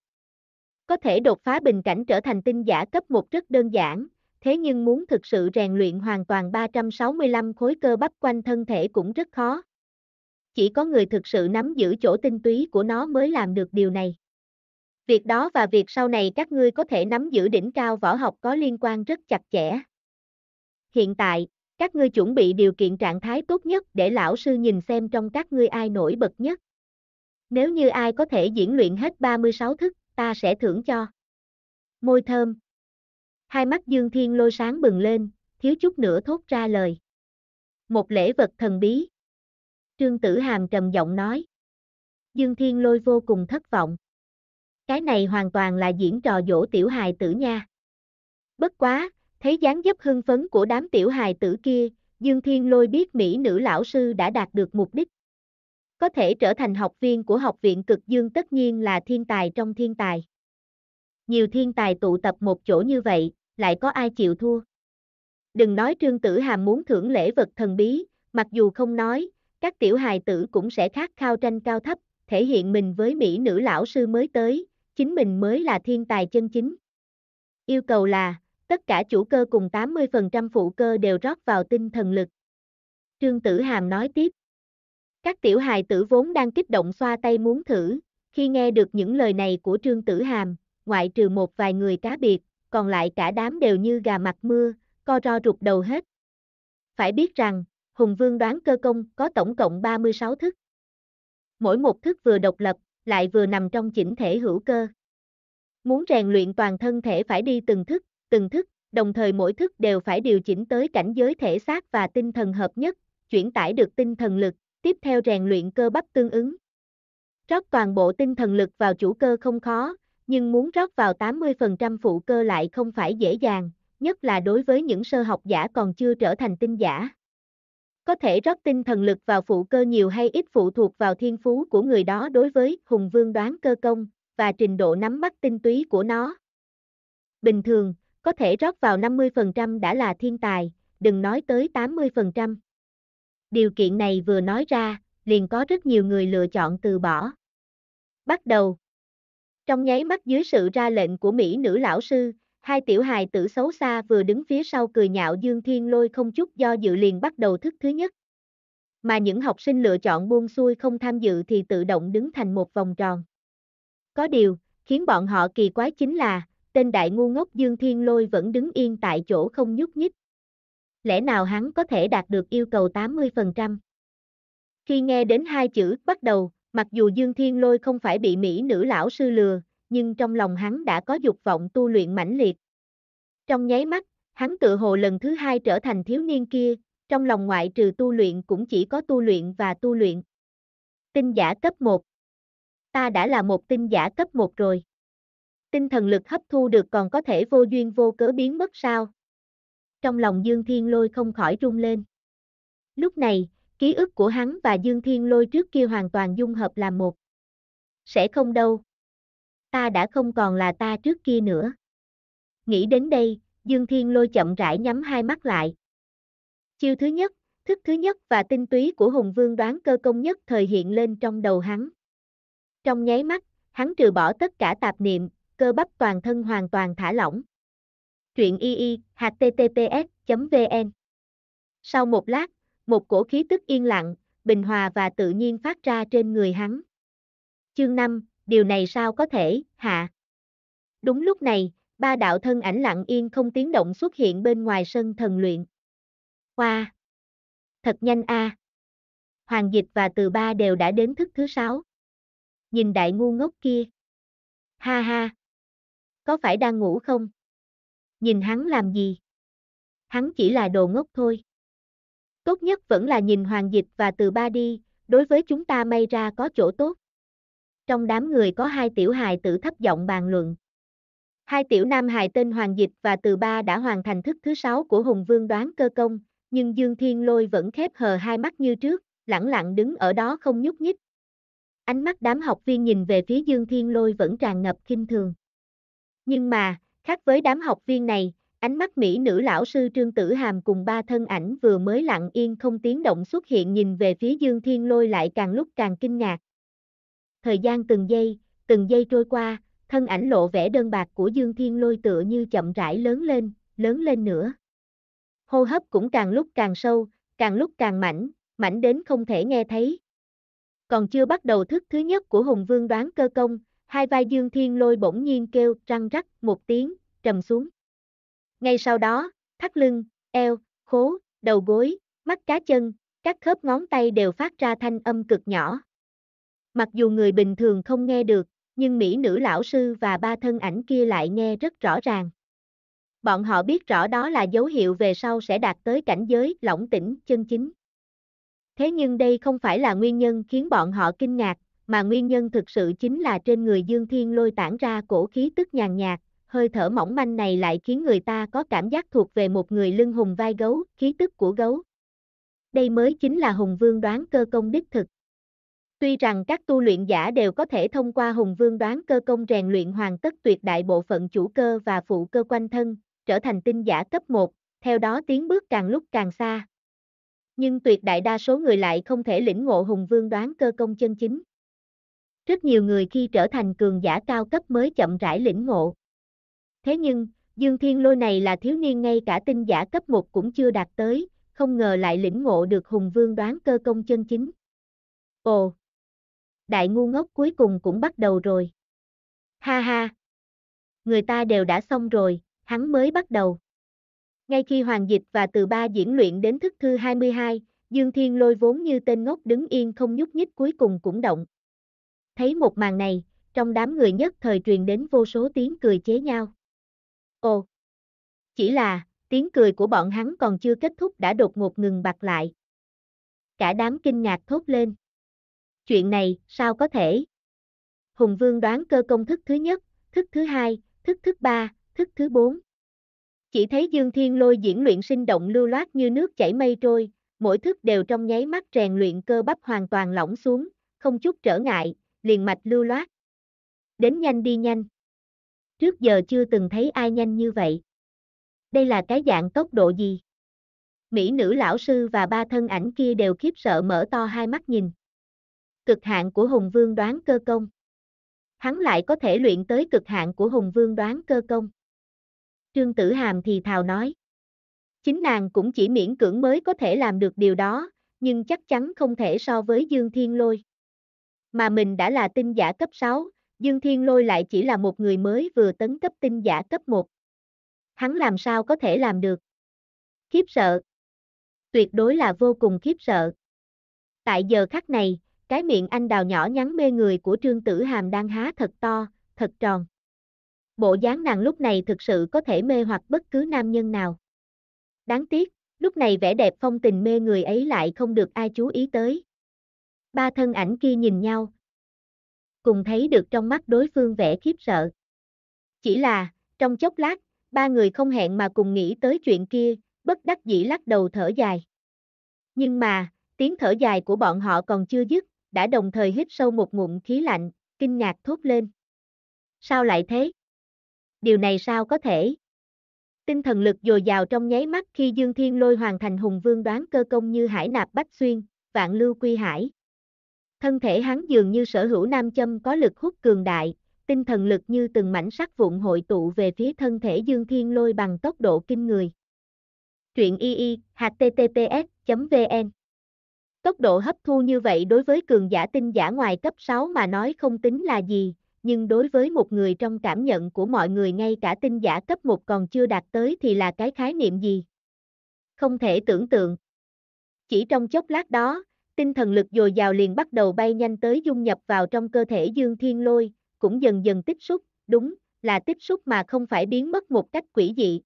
Có thể đột phá bình cảnh trở thành tinh giả cấp một rất đơn giản, thế nhưng muốn thực sự rèn luyện hoàn toàn 365 khối cơ bắp quanh thân thể cũng rất khó. Chỉ có người thực sự nắm giữ chỗ tinh túy của nó mới làm được điều này. Việc đó và việc sau này các ngươi có thể nắm giữ đỉnh cao võ học có liên quan rất chặt chẽ. Hiện tại, các ngươi chuẩn bị điều kiện trạng thái tốt nhất để lão sư nhìn xem trong các ngươi ai nổi bật nhất. Nếu như ai có thể diễn luyện hết 36 thức, ta sẽ thưởng cho. Môi thơm Hai mắt Dương Thiên lôi sáng bừng lên, thiếu chút nữa thốt ra lời. Một lễ vật thần bí. Trương Tử Hàm trầm giọng nói. Dương Thiên lôi vô cùng thất vọng. Cái này hoàn toàn là diễn trò dỗ tiểu hài tử nha. Bất quá, thấy dáng dấp hưng phấn của đám tiểu hài tử kia, Dương Thiên lôi biết Mỹ nữ lão sư đã đạt được mục đích. Có thể trở thành học viên của học viện cực dương tất nhiên là thiên tài trong thiên tài. Nhiều thiên tài tụ tập một chỗ như vậy, lại có ai chịu thua. Đừng nói Trương Tử Hàm muốn thưởng lễ vật thần bí, mặc dù không nói, các tiểu hài tử cũng sẽ khát khao tranh cao thấp, thể hiện mình với mỹ nữ lão sư mới tới, chính mình mới là thiên tài chân chính. Yêu cầu là, tất cả chủ cơ cùng 80% phụ cơ đều rót vào tinh thần lực. Trương Tử Hàm nói tiếp. Các tiểu hài tử vốn đang kích động xoa tay muốn thử, khi nghe được những lời này của Trương Tử Hàm, ngoại trừ một vài người cá biệt, còn lại cả đám đều như gà mặt mưa, co ro rụt đầu hết. Phải biết rằng, Hùng Vương đoán cơ công có tổng cộng 36 thức. Mỗi một thức vừa độc lập, lại vừa nằm trong chỉnh thể hữu cơ. Muốn rèn luyện toàn thân thể phải đi từng thức, từng thức, đồng thời mỗi thức đều phải điều chỉnh tới cảnh giới thể xác và tinh thần hợp nhất, chuyển tải được tinh thần lực, tiếp theo rèn luyện cơ bắp tương ứng. Rót toàn bộ tinh thần lực vào chủ cơ không khó, nhưng muốn rót vào 80% phụ cơ lại không phải dễ dàng, nhất là đối với những sơ học giả còn chưa trở thành tinh giả. Có thể rót tinh thần lực vào phụ cơ nhiều hay ít phụ thuộc vào thiên phú của người đó đối với hùng vương đoán cơ công, và trình độ nắm bắt tinh túy của nó. Bình thường, có thể rót vào 50% đã là thiên tài, đừng nói tới 80%. Điều kiện này vừa nói ra, liền có rất nhiều người lựa chọn từ bỏ. Bắt đầu, trong nháy mắt dưới sự ra lệnh của Mỹ nữ lão sư, hai tiểu hài tử xấu xa vừa đứng phía sau cười nhạo Dương Thiên Lôi không chút do dự liền bắt đầu thức thứ nhất. Mà những học sinh lựa chọn buông xuôi không tham dự thì tự động đứng thành một vòng tròn. Có điều, khiến bọn họ kỳ quái chính là, tên đại ngu ngốc Dương Thiên Lôi vẫn đứng yên tại chỗ không nhúc nhích. Lẽ nào hắn có thể đạt được yêu cầu 80%? Khi nghe đến hai chữ bắt đầu, Mặc dù Dương Thiên Lôi không phải bị Mỹ nữ lão sư lừa, nhưng trong lòng hắn đã có dục vọng tu luyện mãnh liệt. Trong nháy mắt, hắn tự hồ lần thứ hai trở thành thiếu niên kia, trong lòng ngoại trừ tu luyện cũng chỉ có tu luyện và tu luyện. Tinh giả cấp 1 Ta đã là một tinh giả cấp 1 rồi. Tinh thần lực hấp thu được còn có thể vô duyên vô cớ biến mất sao? Trong lòng Dương Thiên Lôi không khỏi rung lên. Lúc này, Ký ức của hắn và Dương Thiên Lôi trước kia hoàn toàn dung hợp làm một. Sẽ không đâu. Ta đã không còn là ta trước kia nữa. Nghĩ đến đây, Dương Thiên Lôi chậm rãi nhắm hai mắt lại. Chiêu thứ nhất, thức thứ nhất và tinh túy của Hùng Vương đoán cơ công nhất thời hiện lên trong đầu hắn. Trong nháy mắt, hắn trừ bỏ tất cả tạp niệm, cơ bắp toàn thân hoàn toàn thả lỏng. Truyện y y, https.vn Sau một lát, một cổ khí tức yên lặng, bình hòa và tự nhiên phát ra trên người hắn. Chương 5, điều này sao có thể, hạ. Đúng lúc này, ba đạo thân ảnh lặng yên không tiếng động xuất hiện bên ngoài sân thần luyện. Hoa! Thật nhanh a. À. Hoàng dịch và từ ba đều đã đến thức thứ sáu. Nhìn đại ngu ngốc kia. Ha ha! Có phải đang ngủ không? Nhìn hắn làm gì? Hắn chỉ là đồ ngốc thôi. Tốt nhất vẫn là nhìn hoàng dịch và từ ba đi, đối với chúng ta may ra có chỗ tốt. Trong đám người có hai tiểu hài tử thấp giọng bàn luận. Hai tiểu nam hài tên Hoàng Dịch và Từ Ba đã hoàn thành thức thứ sáu của Hùng Vương đoán cơ công, nhưng Dương Thiên Lôi vẫn khép hờ hai mắt như trước, lẳng lặng đứng ở đó không nhúc nhích. Ánh mắt đám học viên nhìn về phía Dương Thiên Lôi vẫn tràn ngập kinh thường. Nhưng mà, khác với đám học viên này, Ánh mắt mỹ nữ lão sư Trương Tử Hàm cùng ba thân ảnh vừa mới lặng yên không tiếng động xuất hiện nhìn về phía Dương Thiên Lôi lại càng lúc càng kinh ngạc. Thời gian từng giây, từng giây trôi qua, thân ảnh lộ vẻ đơn bạc của Dương Thiên Lôi tựa như chậm rãi lớn lên, lớn lên nữa. Hô hấp cũng càng lúc càng sâu, càng lúc càng mảnh, mảnh đến không thể nghe thấy. Còn chưa bắt đầu thức thứ nhất của Hùng Vương đoán cơ công, hai vai Dương Thiên Lôi bỗng nhiên kêu răng rắc một tiếng, trầm xuống. Ngay sau đó, thắt lưng, eo, khố, đầu gối, mắt cá chân, các khớp ngón tay đều phát ra thanh âm cực nhỏ. Mặc dù người bình thường không nghe được, nhưng mỹ nữ lão sư và ba thân ảnh kia lại nghe rất rõ ràng. Bọn họ biết rõ đó là dấu hiệu về sau sẽ đạt tới cảnh giới lỏng tỉnh chân chính. Thế nhưng đây không phải là nguyên nhân khiến bọn họ kinh ngạc, mà nguyên nhân thực sự chính là trên người Dương Thiên lôi tản ra cổ khí tức nhàn nhạt, hơi thở mỏng manh này lại khiến người ta có cảm giác thuộc về một người lưng hùng vai gấu, khí tức của gấu. Đây mới chính là hùng vương đoán cơ công đích thực. Tuy rằng các tu luyện giả đều có thể thông qua hùng vương đoán cơ công rèn luyện hoàn tất tuyệt đại bộ phận chủ cơ và phụ cơ quanh thân, trở thành tinh giả cấp 1, theo đó tiến bước càng lúc càng xa. Nhưng tuyệt đại đa số người lại không thể lĩnh ngộ hùng vương đoán cơ công chân chính. Rất nhiều người khi trở thành cường giả cao cấp mới chậm rãi lĩnh ngộ. Thế nhưng, Dương Thiên Lôi này là thiếu niên ngay cả tinh giả cấp 1 cũng chưa đạt tới, không ngờ lại lĩnh ngộ được Hùng Vương đoán cơ công chân chính. Ồ! Đại ngu ngốc cuối cùng cũng bắt đầu rồi. Ha ha! Người ta đều đã xong rồi, hắn mới bắt đầu. Ngay khi Hoàng Dịch và từ ba diễn luyện đến thức thư 22, Dương Thiên Lôi vốn như tên ngốc đứng yên không nhúc nhích cuối cùng cũng động. Thấy một màn này, trong đám người nhất thời truyền đến vô số tiếng cười chế nhau. Ồ! Chỉ là, tiếng cười của bọn hắn còn chưa kết thúc đã đột ngột ngừng bặt lại. Cả đám kinh ngạc thốt lên. Chuyện này, sao có thể? Hùng Vương đoán cơ công thức thứ nhất, thức thứ hai, thức thứ ba, thức thứ bốn. Chỉ thấy Dương Thiên Lôi diễn luyện sinh động lưu loát như nước chảy mây trôi, mỗi thức đều trong nháy mắt rèn luyện cơ bắp hoàn toàn lỏng xuống, không chút trở ngại, liền mạch lưu loát. Đến nhanh đi nhanh. Trước giờ chưa từng thấy ai nhanh như vậy. Đây là cái dạng tốc độ gì? Mỹ nữ lão sư và ba thân ảnh kia đều khiếp sợ mở to hai mắt nhìn. Cực hạn của Hùng Vương đoán cơ công. Hắn lại có thể luyện tới cực hạn của Hùng Vương đoán cơ công. Trương Tử Hàm thì thào nói. Chính nàng cũng chỉ miễn cưỡng mới có thể làm được điều đó, nhưng chắc chắn không thể so với Dương Thiên Lôi. Mà mình đã là tinh giả cấp 6, Dương Thiên Lôi lại chỉ là một người mới vừa tấn cấp tinh giả cấp 1. Hắn làm sao có thể làm được? Khiếp sợ. Tuyệt đối là vô cùng khiếp sợ. Tại giờ khắc này, cái miệng anh đào nhỏ nhắn mê người của Trương Tử Hàm đang há thật to, thật tròn. Bộ dáng nàng lúc này thực sự có thể mê hoặc bất cứ nam nhân nào. Đáng tiếc, lúc này vẻ đẹp phong tình mê người ấy lại không được ai chú ý tới. Ba thân ảnh kia nhìn nhau, cùng thấy được trong mắt đối phương vẻ khiếp sợ. Chỉ là, trong chốc lát, ba người không hẹn mà cùng nghĩ tới chuyện kia, bất đắc dĩ lắc đầu thở dài. Nhưng mà, tiếng thở dài của bọn họ còn chưa dứt, đã đồng thời hít sâu một ngụm khí lạnh, kinh ngạc thốt lên. Sao lại thế? Điều này sao có thể? Tinh thần lực dồi dào trong nháy mắt khi Dương Thiên Lôi hoàn thành hùng vương đoán cơ công như hải nạp bách xuyên, vạn lưu quy hải. Thân thể hắn dường như sở hữu nam châm có lực hút cường đại, tinh thần lực như từng mảnh sắc vụn hội tụ về phía thân thể Dương Thiên Lôi bằng tốc độ kinh người. Truyện y y, https.vn Tốc độ hấp thu như vậy đối với cường giả tinh giả ngoài cấp 6 mà nói không tính là gì, nhưng đối với một người trong cảm nhận của mọi người ngay cả tinh giả cấp 1 còn chưa đạt tới thì là cái khái niệm gì? Không thể tưởng tượng. Chỉ trong chốc lát đó, tinh thần lực dồi dào liền bắt đầu bay nhanh tới dung nhập vào trong cơ thể Dương Thiên Lôi, cũng dần dần tiếp xúc, đúng, là tiếp xúc mà không phải biến mất một cách quỷ dị.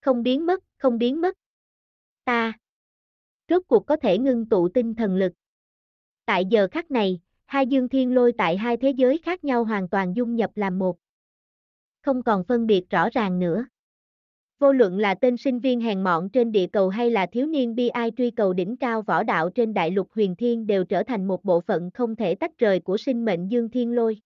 Không biến mất, không biến mất. Ta rốt cuộc có thể ngưng tụ tinh thần lực. Tại giờ khắc này, hai Dương Thiên Lôi tại hai thế giới khác nhau hoàn toàn dung nhập làm một. Không còn phân biệt rõ ràng nữa. Vô luận là tên sinh viên hèn mọn trên địa cầu hay là thiếu niên bi ai truy cầu đỉnh cao võ đạo trên đại lục huyền thiên đều trở thành một bộ phận không thể tách rời của sinh mệnh Dương Thiên Lôi.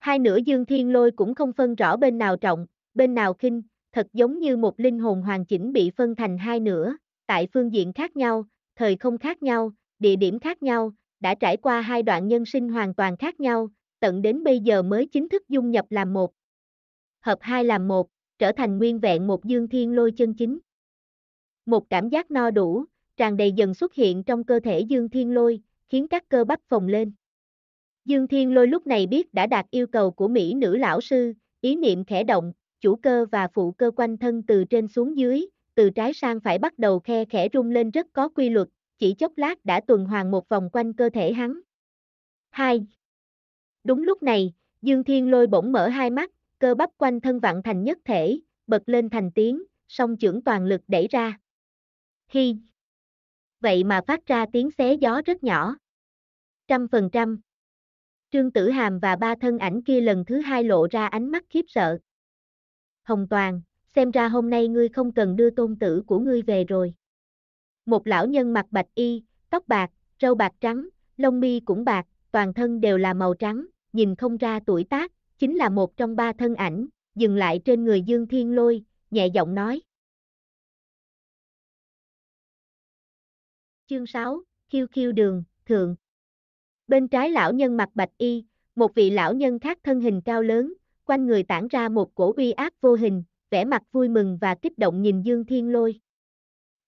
Hai nửa Dương Thiên Lôi cũng không phân rõ bên nào trọng, bên nào khinh, thật giống như một linh hồn hoàn chỉnh bị phân thành hai nửa, tại phương diện khác nhau, thời không khác nhau, địa điểm khác nhau, đã trải qua hai đoạn nhân sinh hoàn toàn khác nhau, tận đến bây giờ mới chính thức dung nhập làm một. Hợp hai làm một, trở thành nguyên vẹn một dương thiên lôi chân chính. Một cảm giác no đủ, tràn đầy dần xuất hiện trong cơ thể dương thiên lôi, khiến các cơ bắp phồng lên. Dương thiên lôi lúc này biết đã đạt yêu cầu của Mỹ nữ lão sư, ý niệm khẽ động, chủ cơ và phụ cơ quanh thân từ trên xuống dưới, từ trái sang phải bắt đầu khe khẽ rung lên rất có quy luật, chỉ chốc lát đã tuần hoàn một vòng quanh cơ thể hắn. 2. Đúng lúc này, Dương Thiên Lôi bỗng mở hai mắt, cơ bắp quanh thân vặn thành nhất thể, bật lên thành tiếng, song trưởng toàn lực đẩy ra. Hi! Vậy mà phát ra tiếng xé gió rất nhỏ. Trăm phần trăm. Trương Tử Hàm và ba thân ảnh kia lần thứ hai lộ ra ánh mắt khiếp sợ. Hồng Toàn, xem ra hôm nay ngươi không cần đưa tôn tử của ngươi về rồi. Một lão nhân mặc bạch y, tóc bạc, râu bạc trắng, lông mi cũng bạc, toàn thân đều là màu trắng, nhìn không ra tuổi tác, chính là một trong ba thân ảnh, dừng lại trên người Dương Thiên Lôi, nhẹ giọng nói. Chương 6, Khiêu Khiêu Đường, Thượng Bên trái lão nhân mặc bạch y, một vị lão nhân khác thân hình cao lớn, quanh người tản ra một cổ uy áp vô hình, vẻ mặt vui mừng và kích động nhìn Dương Thiên Lôi.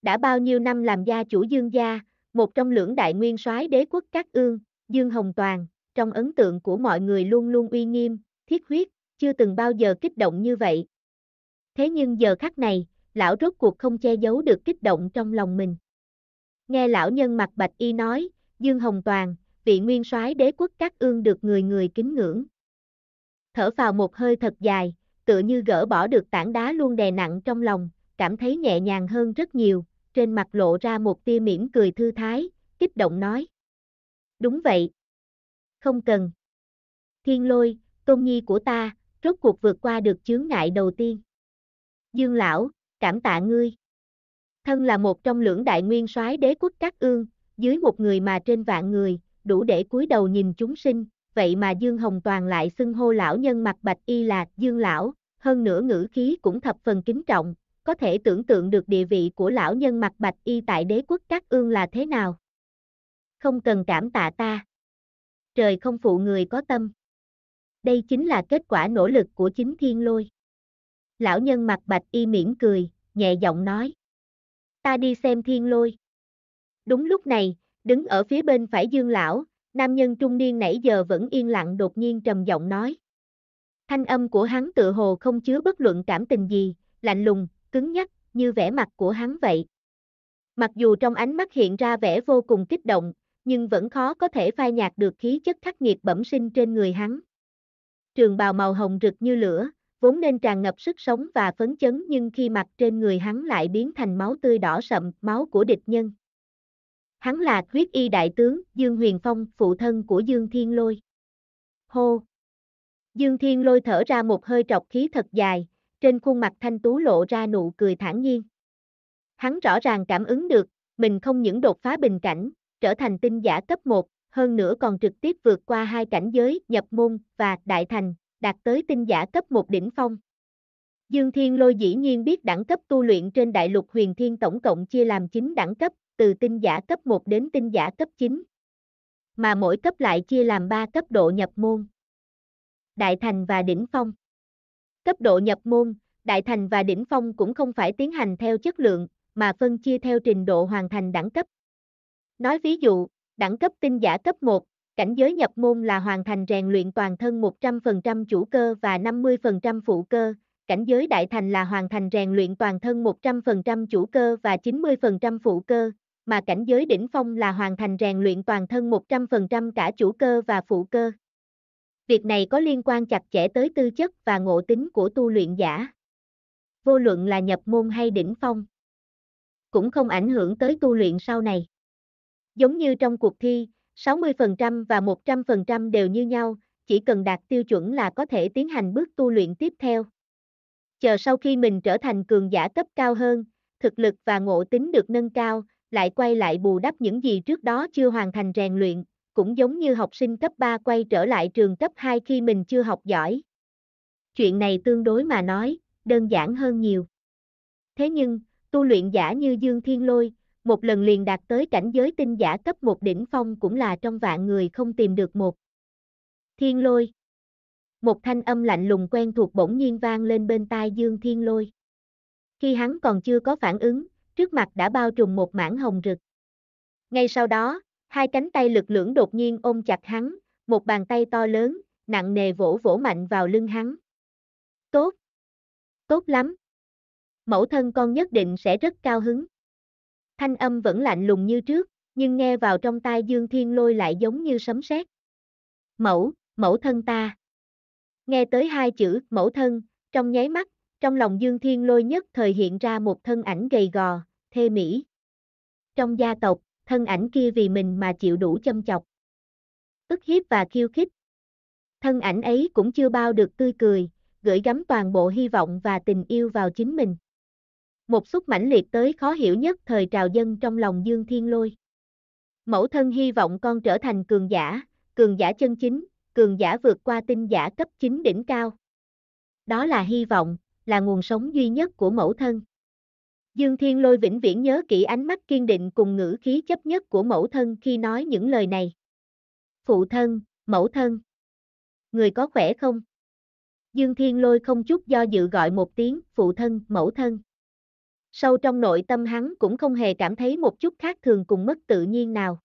Đã bao nhiêu năm làm gia chủ Dương gia, một trong lưỡng đại nguyên soái đế quốc các ương, Dương Hồng Toàn, trong ấn tượng của mọi người luôn luôn uy nghiêm, thiết huyết, chưa từng bao giờ kích động như vậy. Thế nhưng giờ khắc này, lão rốt cuộc không che giấu được kích động trong lòng mình. Nghe lão nhân mặt bạch y nói, Dương Hồng Toàn, vị nguyên soái đế quốc các ương được người người kính ngưỡng. Thở vào một hơi thật dài, tựa như gỡ bỏ được tảng đá luôn đè nặng trong lòng, cảm thấy nhẹ nhàng hơn rất nhiều, trên mặt lộ ra một tia mỉm cười thư thái, kích động nói. Đúng vậy. Không cần. Thiên lôi, Công nhi của ta, rốt cuộc vượt qua được chướng ngại đầu tiên. Dương lão, cảm tạ ngươi. Thân là một trong lưỡng đại nguyên soái đế quốc các ương, dưới một người mà trên vạn người, đủ để cúi đầu nhìn chúng sinh, vậy mà Dương Hồng Toàn lại xưng hô lão nhân mặt bạch y là Dương lão, hơn nữa ngữ khí cũng thập phần kính trọng, có thể tưởng tượng được địa vị của lão nhân mặt bạch y tại đế quốc các ương là thế nào. Không cần cảm tạ ta. Trời không phụ người có tâm đây chính là kết quả nỗ lực của chính thiên lôi. Lão nhân mặt bạch y mỉm cười, nhẹ giọng nói. Ta đi xem thiên lôi. Đúng lúc này, đứng ở phía bên phải dương lão, nam nhân trung niên nãy giờ vẫn yên lặng đột nhiên trầm giọng nói. Thanh âm của hắn tự hồ không chứa bất luận cảm tình gì, lạnh lùng, cứng nhắc, như vẻ mặt của hắn vậy. Mặc dù trong ánh mắt hiện ra vẻ vô cùng kích động, nhưng vẫn khó có thể phai nhạt được khí chất khắc nghiệt bẩm sinh trên người hắn trường bào màu hồng rực như lửa, vốn nên tràn ngập sức sống và phấn chấn nhưng khi mặc trên người hắn lại biến thành máu tươi đỏ sậm, máu của địch nhân. Hắn là huyết y đại tướng Dương Huyền Phong, phụ thân của Dương Thiên Lôi. Hô! Dương Thiên Lôi thở ra một hơi trọc khí thật dài, trên khuôn mặt thanh tú lộ ra nụ cười thản nhiên. Hắn rõ ràng cảm ứng được, mình không những đột phá bình cảnh, trở thành tinh giả cấp 1, hơn nữa còn trực tiếp vượt qua hai cảnh giới nhập môn và đại thành, đạt tới tinh giả cấp một đỉnh phong. Dương Thiên Lôi dĩ nhiên biết đẳng cấp tu luyện trên đại lục huyền thiên tổng cộng chia làm 9 đẳng cấp, từ tinh giả cấp 1 đến tinh giả cấp 9. Mà mỗi cấp lại chia làm 3 cấp độ nhập môn. Đại thành và đỉnh phong. Cấp độ nhập môn, đại thành và đỉnh phong cũng không phải tiến hành theo chất lượng, mà phân chia theo trình độ hoàn thành đẳng cấp. Nói ví dụ, Đẳng cấp tinh giả cấp 1, cảnh giới nhập môn là hoàn thành rèn luyện toàn thân 100% chủ cơ và 50% phụ cơ. Cảnh giới đại thành là hoàn thành rèn luyện toàn thân 100% chủ cơ và 90% phụ cơ, mà cảnh giới đỉnh phong là hoàn thành rèn luyện toàn thân 100% cả chủ cơ và phụ cơ. Việc này có liên quan chặt chẽ tới tư chất và ngộ tính của tu luyện giả. Vô luận là nhập môn hay đỉnh phong, cũng không ảnh hưởng tới tu luyện sau này. Giống như trong cuộc thi, 60% và 100% đều như nhau, chỉ cần đạt tiêu chuẩn là có thể tiến hành bước tu luyện tiếp theo. Chờ sau khi mình trở thành cường giả cấp cao hơn, thực lực và ngộ tính được nâng cao, lại quay lại bù đắp những gì trước đó chưa hoàn thành rèn luyện, cũng giống như học sinh cấp 3 quay trở lại trường cấp 2 khi mình chưa học giỏi. Chuyện này tương đối mà nói, đơn giản hơn nhiều. Thế nhưng, tu luyện giả như Dương Thiên Lôi, một lần liền đạt tới cảnh giới tinh giả cấp một đỉnh phong cũng là trong vạn người không tìm được một. Thiên lôi. Một thanh âm lạnh lùng quen thuộc bỗng nhiên vang lên bên tai Dương Thiên lôi. Khi hắn còn chưa có phản ứng, trước mặt đã bao trùm một mảng hồng rực. Ngay sau đó, hai cánh tay lực lưỡng đột nhiên ôm chặt hắn, một bàn tay to lớn, nặng nề vỗ vỗ mạnh vào lưng hắn. Tốt! Tốt lắm! Mẫu thân con nhất định sẽ rất cao hứng. Thanh âm vẫn lạnh lùng như trước, nhưng nghe vào trong tai Dương Thiên Lôi lại giống như sấm sét. Mẫu, mẫu thân ta. Nghe tới hai chữ mẫu thân, trong nháy mắt, trong lòng Dương Thiên Lôi nhất thời hiện ra một thân ảnh gầy gò, thê mỹ. Trong gia tộc, thân ảnh kia vì mình mà chịu đủ châm chọc. Tức hiếp và khiêu khích. Thân ảnh ấy cũng chưa bao được tươi cười, gửi gắm toàn bộ hy vọng và tình yêu vào chính mình một xúc mãnh liệt tới khó hiểu nhất thời trào dân trong lòng Dương Thiên Lôi. Mẫu thân hy vọng con trở thành cường giả, cường giả chân chính, cường giả vượt qua tinh giả cấp 9 đỉnh cao. Đó là hy vọng, là nguồn sống duy nhất của mẫu thân. Dương Thiên Lôi vĩnh viễn nhớ kỹ ánh mắt kiên định cùng ngữ khí chấp nhất của mẫu thân khi nói những lời này. Phụ thân, mẫu thân. Người có khỏe không? Dương Thiên Lôi không chút do dự gọi một tiếng phụ thân, mẫu thân sâu trong nội tâm hắn cũng không hề cảm thấy một chút khác thường cùng mất tự nhiên nào.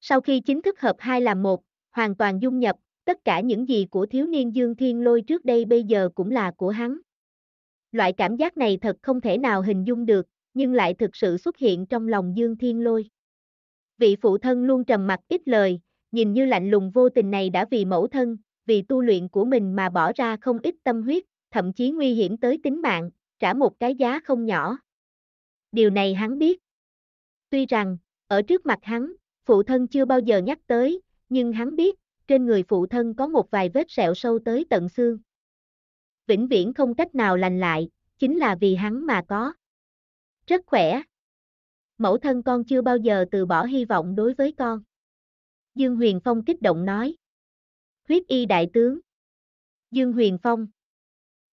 Sau khi chính thức hợp hai làm một, hoàn toàn dung nhập, tất cả những gì của thiếu niên Dương Thiên Lôi trước đây bây giờ cũng là của hắn. Loại cảm giác này thật không thể nào hình dung được, nhưng lại thực sự xuất hiện trong lòng Dương Thiên Lôi. Vị phụ thân luôn trầm mặc ít lời, nhìn như lạnh lùng vô tình này đã vì mẫu thân, vì tu luyện của mình mà bỏ ra không ít tâm huyết, thậm chí nguy hiểm tới tính mạng, trả một cái giá không nhỏ. Điều này hắn biết. Tuy rằng, ở trước mặt hắn, phụ thân chưa bao giờ nhắc tới, nhưng hắn biết, trên người phụ thân có một vài vết sẹo sâu tới tận xương. Vĩnh viễn không cách nào lành lại, chính là vì hắn mà có. Rất khỏe. Mẫu thân con chưa bao giờ từ bỏ hy vọng đối với con. Dương Huyền Phong kích động nói. Huyết y đại tướng. Dương Huyền Phong.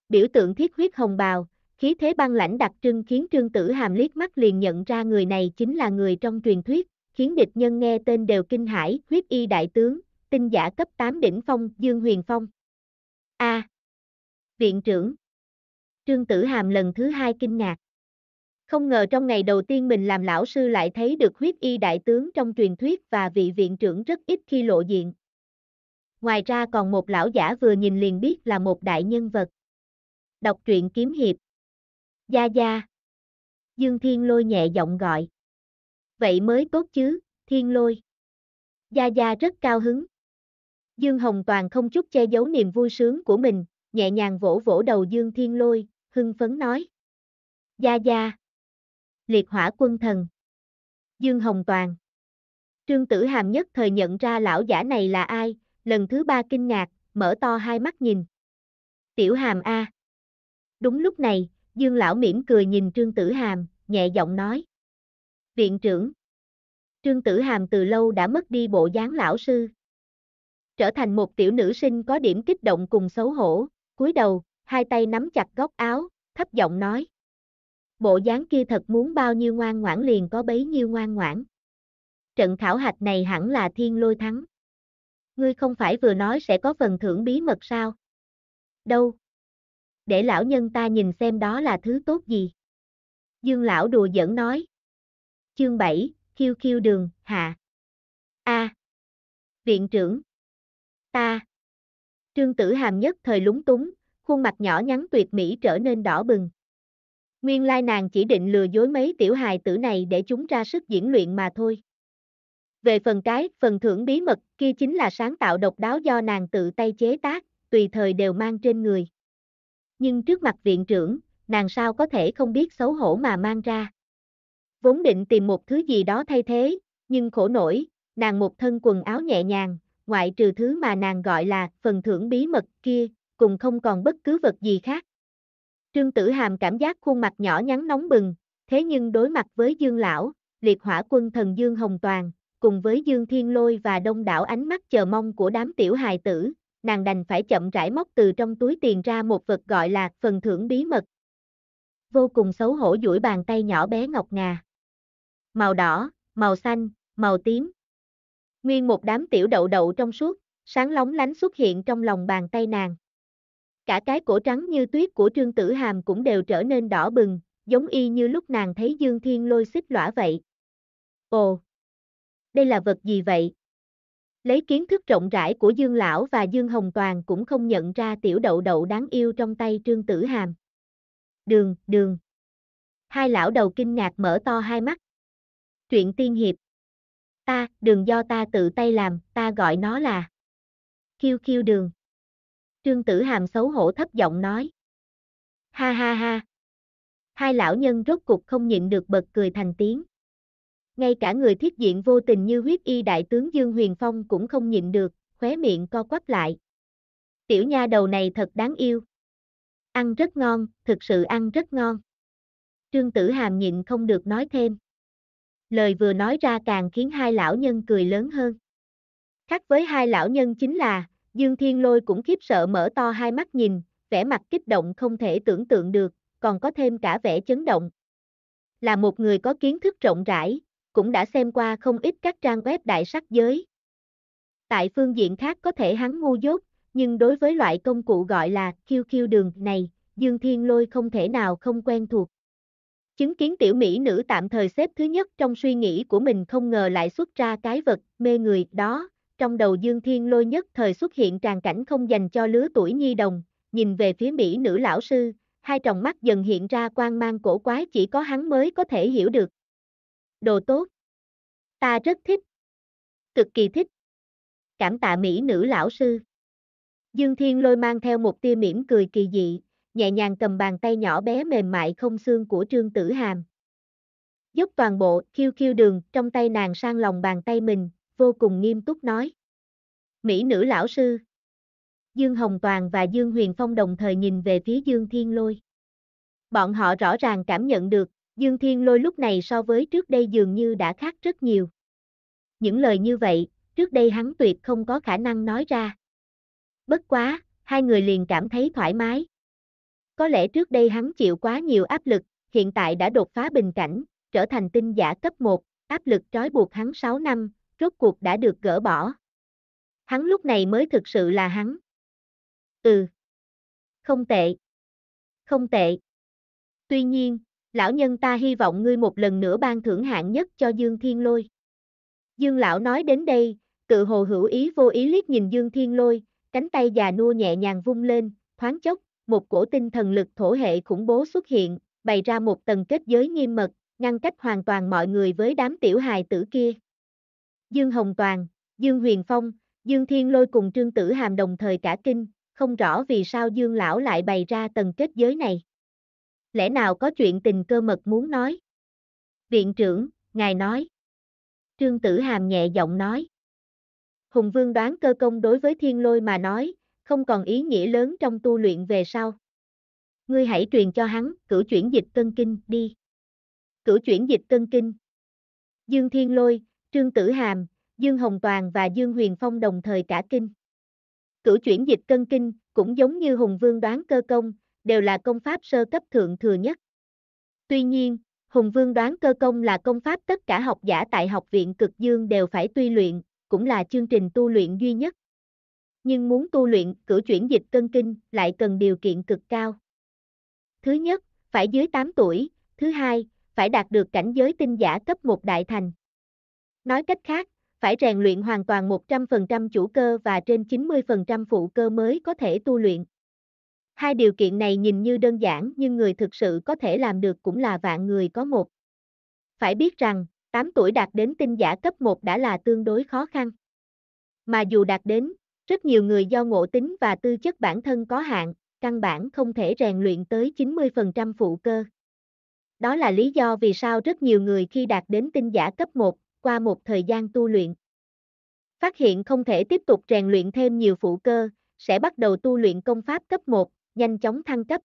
Biểu tượng thiết huyết hồng bào, Khí thế băng lãnh đặc trưng khiến Trương Tử Hàm liếc mắt liền nhận ra người này chính là người trong truyền thuyết, khiến địch nhân nghe tên đều kinh hãi, huyết y đại tướng, tinh giả cấp 8 đỉnh phong, Dương Huyền Phong. A. viện trưởng. Trương Tử Hàm lần thứ hai kinh ngạc. Không ngờ trong ngày đầu tiên mình làm lão sư lại thấy được huyết y đại tướng trong truyền thuyết và vị viện trưởng rất ít khi lộ diện. Ngoài ra còn một lão giả vừa nhìn liền biết là một đại nhân vật. Đọc truyện kiếm hiệp. Gia Gia. Dương Thiên Lôi nhẹ giọng gọi. Vậy mới tốt chứ, Thiên Lôi. Gia Gia rất cao hứng. Dương Hồng Toàn không chút che giấu niềm vui sướng của mình, nhẹ nhàng vỗ vỗ đầu Dương Thiên Lôi, hưng phấn nói. Gia Gia. Liệt hỏa quân thần. Dương Hồng Toàn. Trương Tử Hàm nhất thời nhận ra lão giả này là ai, lần thứ ba kinh ngạc, mở to hai mắt nhìn. Tiểu Hàm A. Đúng lúc này, Dương lão mỉm cười nhìn Trương Tử Hàm, nhẹ giọng nói. Viện trưởng. Trương Tử Hàm từ lâu đã mất đi bộ dáng lão sư. Trở thành một tiểu nữ sinh có điểm kích động cùng xấu hổ, cúi đầu, hai tay nắm chặt góc áo, thấp giọng nói. Bộ dáng kia thật muốn bao nhiêu ngoan ngoãn liền có bấy nhiêu ngoan ngoãn. Trận khảo hạch này hẳn là thiên lôi thắng. Ngươi không phải vừa nói sẽ có phần thưởng bí mật sao? Đâu, để lão nhân ta nhìn xem đó là thứ tốt gì. Dương lão đùa giỡn nói. Chương 7, khiêu khiêu đường, hạ. A. À. Viện trưởng. Ta. Trương tử hàm nhất thời lúng túng, khuôn mặt nhỏ nhắn tuyệt mỹ trở nên đỏ bừng. Nguyên lai nàng chỉ định lừa dối mấy tiểu hài tử này để chúng ra sức diễn luyện mà thôi. Về phần cái, phần thưởng bí mật kia chính là sáng tạo độc đáo do nàng tự tay chế tác, tùy thời đều mang trên người nhưng trước mặt viện trưởng, nàng sao có thể không biết xấu hổ mà mang ra. Vốn định tìm một thứ gì đó thay thế, nhưng khổ nổi, nàng một thân quần áo nhẹ nhàng, ngoại trừ thứ mà nàng gọi là phần thưởng bí mật kia, cùng không còn bất cứ vật gì khác. Trương Tử Hàm cảm giác khuôn mặt nhỏ nhắn nóng bừng, thế nhưng đối mặt với Dương Lão, liệt hỏa quân thần Dương Hồng Toàn, cùng với Dương Thiên Lôi và đông đảo ánh mắt chờ mong của đám tiểu hài tử, nàng đành phải chậm rãi móc từ trong túi tiền ra một vật gọi là phần thưởng bí mật. Vô cùng xấu hổ duỗi bàn tay nhỏ bé ngọc ngà. Màu đỏ, màu xanh, màu tím. Nguyên một đám tiểu đậu đậu trong suốt, sáng lóng lánh xuất hiện trong lòng bàn tay nàng. Cả cái cổ trắng như tuyết của Trương Tử Hàm cũng đều trở nên đỏ bừng, giống y như lúc nàng thấy Dương Thiên lôi xích lõa vậy. Ồ! Đây là vật gì vậy? Lấy kiến thức rộng rãi của Dương Lão và Dương Hồng Toàn cũng không nhận ra tiểu đậu đậu đáng yêu trong tay Trương Tử Hàm. Đường, đường. Hai lão đầu kinh ngạc mở to hai mắt. Chuyện tiên hiệp. Ta, đường do ta tự tay làm, ta gọi nó là. Khiêu khiêu đường. Trương Tử Hàm xấu hổ thấp giọng nói. Ha ha ha. Hai lão nhân rốt cục không nhịn được bật cười thành tiếng ngay cả người thiết diện vô tình như huyết y đại tướng Dương Huyền Phong cũng không nhịn được, khóe miệng co quắp lại. Tiểu nha đầu này thật đáng yêu. Ăn rất ngon, thực sự ăn rất ngon. Trương Tử Hàm nhịn không được nói thêm. Lời vừa nói ra càng khiến hai lão nhân cười lớn hơn. Khác với hai lão nhân chính là, Dương Thiên Lôi cũng khiếp sợ mở to hai mắt nhìn, vẻ mặt kích động không thể tưởng tượng được, còn có thêm cả vẻ chấn động. Là một người có kiến thức rộng rãi, cũng đã xem qua không ít các trang web đại sắc giới. Tại phương diện khác có thể hắn ngu dốt, nhưng đối với loại công cụ gọi là QQ đường này, Dương Thiên Lôi không thể nào không quen thuộc. Chứng kiến tiểu mỹ nữ tạm thời xếp thứ nhất trong suy nghĩ của mình không ngờ lại xuất ra cái vật mê người đó, trong đầu Dương Thiên Lôi nhất thời xuất hiện tràn cảnh không dành cho lứa tuổi nhi đồng, nhìn về phía mỹ nữ lão sư, hai tròng mắt dần hiện ra quang mang cổ quái chỉ có hắn mới có thể hiểu được. Đồ tốt. Ta rất thích. Cực kỳ thích. Cảm tạ mỹ nữ lão sư. Dương Thiên Lôi mang theo một tia mỉm cười kỳ dị, nhẹ nhàng cầm bàn tay nhỏ bé mềm mại không xương của Trương Tử Hàm. Dốc toàn bộ khiêu khiêu đường trong tay nàng sang lòng bàn tay mình, vô cùng nghiêm túc nói. Mỹ nữ lão sư. Dương Hồng Toàn và Dương Huyền Phong đồng thời nhìn về phía Dương Thiên Lôi. Bọn họ rõ ràng cảm nhận được Dương Thiên Lôi lúc này so với trước đây dường như đã khác rất nhiều. Những lời như vậy, trước đây hắn tuyệt không có khả năng nói ra. Bất quá, hai người liền cảm thấy thoải mái. Có lẽ trước đây hắn chịu quá nhiều áp lực, hiện tại đã đột phá bình cảnh, trở thành tinh giả cấp 1, áp lực trói buộc hắn 6 năm, rốt cuộc đã được gỡ bỏ. Hắn lúc này mới thực sự là hắn. Ừ. Không tệ. Không tệ. Tuy nhiên, lão nhân ta hy vọng ngươi một lần nữa ban thưởng hạng nhất cho Dương Thiên Lôi. Dương lão nói đến đây, tự hồ hữu ý vô ý liếc nhìn Dương Thiên Lôi, cánh tay già nua nhẹ nhàng vung lên, thoáng chốc, một cổ tinh thần lực thổ hệ khủng bố xuất hiện, bày ra một tầng kết giới nghiêm mật, ngăn cách hoàn toàn mọi người với đám tiểu hài tử kia. Dương Hồng Toàn, Dương Huyền Phong, Dương Thiên Lôi cùng Trương Tử Hàm đồng thời cả kinh, không rõ vì sao Dương Lão lại bày ra tầng kết giới này lẽ nào có chuyện tình cơ mật muốn nói? Viện trưởng, ngài nói. Trương Tử Hàm nhẹ giọng nói. Hùng Vương đoán cơ công đối với thiên lôi mà nói, không còn ý nghĩa lớn trong tu luyện về sau. Ngươi hãy truyền cho hắn, cử chuyển dịch cân kinh, đi. Cử chuyển dịch cân kinh. Dương Thiên Lôi, Trương Tử Hàm, Dương Hồng Toàn và Dương Huyền Phong đồng thời cả kinh. Cử chuyển dịch cân kinh, cũng giống như Hùng Vương đoán cơ công, đều là công pháp sơ cấp thượng thừa nhất. Tuy nhiên, Hùng Vương đoán cơ công là công pháp tất cả học giả tại học viện cực dương đều phải tuy luyện, cũng là chương trình tu luyện duy nhất. Nhưng muốn tu luyện cử chuyển dịch cân kinh lại cần điều kiện cực cao. Thứ nhất, phải dưới 8 tuổi, thứ hai, phải đạt được cảnh giới tinh giả cấp một đại thành. Nói cách khác, phải rèn luyện hoàn toàn 100% chủ cơ và trên 90% phụ cơ mới có thể tu luyện. Hai điều kiện này nhìn như đơn giản nhưng người thực sự có thể làm được cũng là vạn người có một. Phải biết rằng, 8 tuổi đạt đến tinh giả cấp 1 đã là tương đối khó khăn. Mà dù đạt đến, rất nhiều người do ngộ tính và tư chất bản thân có hạn, căn bản không thể rèn luyện tới 90% phụ cơ. Đó là lý do vì sao rất nhiều người khi đạt đến tinh giả cấp 1, qua một thời gian tu luyện, phát hiện không thể tiếp tục rèn luyện thêm nhiều phụ cơ, sẽ bắt đầu tu luyện công pháp cấp 1, nhanh chóng thăng cấp.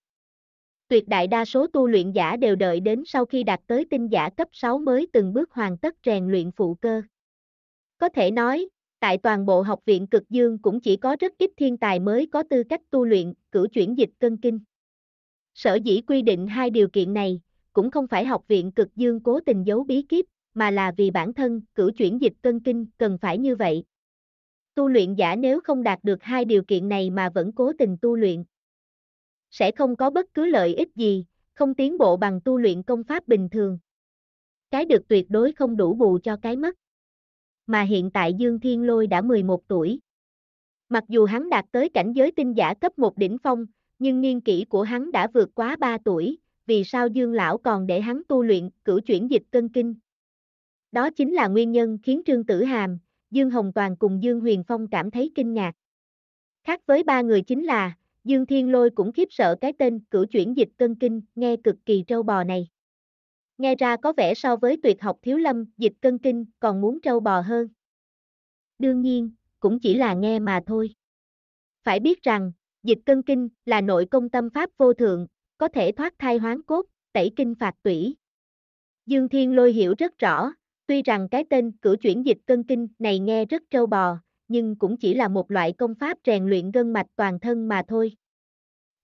Tuyệt đại đa số tu luyện giả đều đợi đến sau khi đạt tới tinh giả cấp 6 mới từng bước hoàn tất rèn luyện phụ cơ. Có thể nói, tại toàn bộ học viện cực dương cũng chỉ có rất ít thiên tài mới có tư cách tu luyện, cử chuyển dịch cân kinh. Sở dĩ quy định hai điều kiện này, cũng không phải học viện cực dương cố tình giấu bí kíp, mà là vì bản thân cử chuyển dịch cân kinh cần phải như vậy. Tu luyện giả nếu không đạt được hai điều kiện này mà vẫn cố tình tu luyện, sẽ không có bất cứ lợi ích gì, không tiến bộ bằng tu luyện công pháp bình thường. Cái được tuyệt đối không đủ bù cho cái mất. Mà hiện tại Dương Thiên Lôi đã 11 tuổi. Mặc dù hắn đạt tới cảnh giới tinh giả cấp 1 đỉnh phong, nhưng niên kỷ của hắn đã vượt quá 3 tuổi, vì sao Dương Lão còn để hắn tu luyện cửu chuyển dịch cân kinh. Đó chính là nguyên nhân khiến Trương Tử Hàm, Dương Hồng Toàn cùng Dương Huyền Phong cảm thấy kinh ngạc. Khác với ba người chính là, Dương Thiên Lôi cũng khiếp sợ cái tên cửu chuyển dịch cân kinh, nghe cực kỳ trâu bò này. Nghe ra có vẻ so với tuyệt học thiếu lâm, dịch cân kinh còn muốn trâu bò hơn. Đương nhiên, cũng chỉ là nghe mà thôi. Phải biết rằng, dịch cân kinh là nội công tâm pháp vô thượng, có thể thoát thai hoán cốt, tẩy kinh phạt tủy. Dương Thiên Lôi hiểu rất rõ, tuy rằng cái tên cửu chuyển dịch cân kinh này nghe rất trâu bò, nhưng cũng chỉ là một loại công pháp rèn luyện gân mạch toàn thân mà thôi.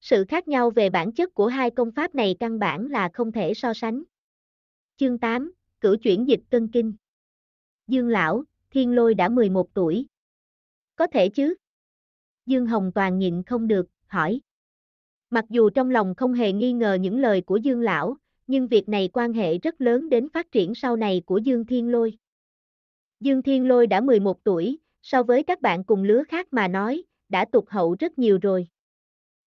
Sự khác nhau về bản chất của hai công pháp này căn bản là không thể so sánh. Chương 8, cửu chuyển dịch cân kinh. Dương lão, thiên lôi đã 11 tuổi. Có thể chứ? Dương Hồng Toàn nhịn không được, hỏi. Mặc dù trong lòng không hề nghi ngờ những lời của Dương lão, nhưng việc này quan hệ rất lớn đến phát triển sau này của Dương Thiên Lôi. Dương Thiên Lôi đã 11 tuổi, so với các bạn cùng lứa khác mà nói, đã tụt hậu rất nhiều rồi.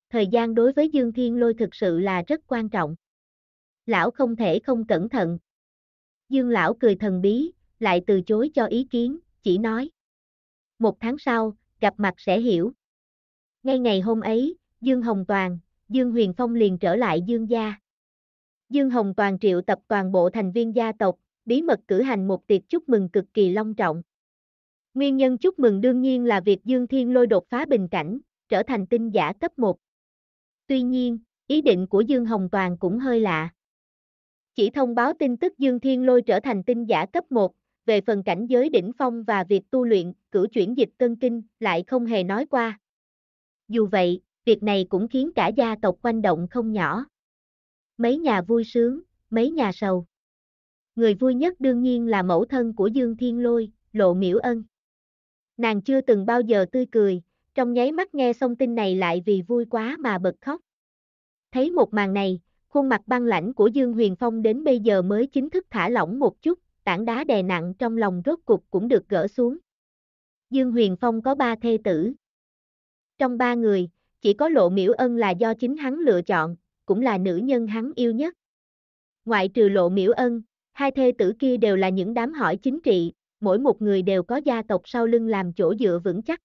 Thời gian đối với Dương Thiên Lôi thực sự là rất quan trọng. Lão không thể không cẩn thận. Dương Lão cười thần bí, lại từ chối cho ý kiến, chỉ nói. Một tháng sau, gặp mặt sẽ hiểu. Ngay ngày hôm ấy, Dương Hồng Toàn, Dương Huyền Phong liền trở lại Dương gia. Dương Hồng Toàn triệu tập toàn bộ thành viên gia tộc, bí mật cử hành một tiệc chúc mừng cực kỳ long trọng. Nguyên nhân chúc mừng đương nhiên là việc Dương Thiên Lôi đột phá bình cảnh, trở thành tinh giả cấp 1. Tuy nhiên, ý định của Dương Hồng Toàn cũng hơi lạ. Chỉ thông báo tin tức Dương Thiên Lôi trở thành tinh giả cấp 1, về phần cảnh giới đỉnh phong và việc tu luyện, cử chuyển dịch tân kinh, lại không hề nói qua. Dù vậy, việc này cũng khiến cả gia tộc quanh động không nhỏ. Mấy nhà vui sướng, mấy nhà sầu. Người vui nhất đương nhiên là mẫu thân của Dương Thiên Lôi, Lộ Miễu Ân nàng chưa từng bao giờ tươi cười, trong nháy mắt nghe xong tin này lại vì vui quá mà bật khóc. Thấy một màn này, khuôn mặt băng lãnh của Dương Huyền Phong đến bây giờ mới chính thức thả lỏng một chút, tảng đá đè nặng trong lòng rốt cục cũng được gỡ xuống. Dương Huyền Phong có ba thê tử. Trong ba người, chỉ có Lộ Miễu Ân là do chính hắn lựa chọn, cũng là nữ nhân hắn yêu nhất. Ngoại trừ Lộ Miễu Ân, hai thê tử kia đều là những đám hỏi chính trị, mỗi một người đều có gia tộc sau lưng làm chỗ dựa vững chắc.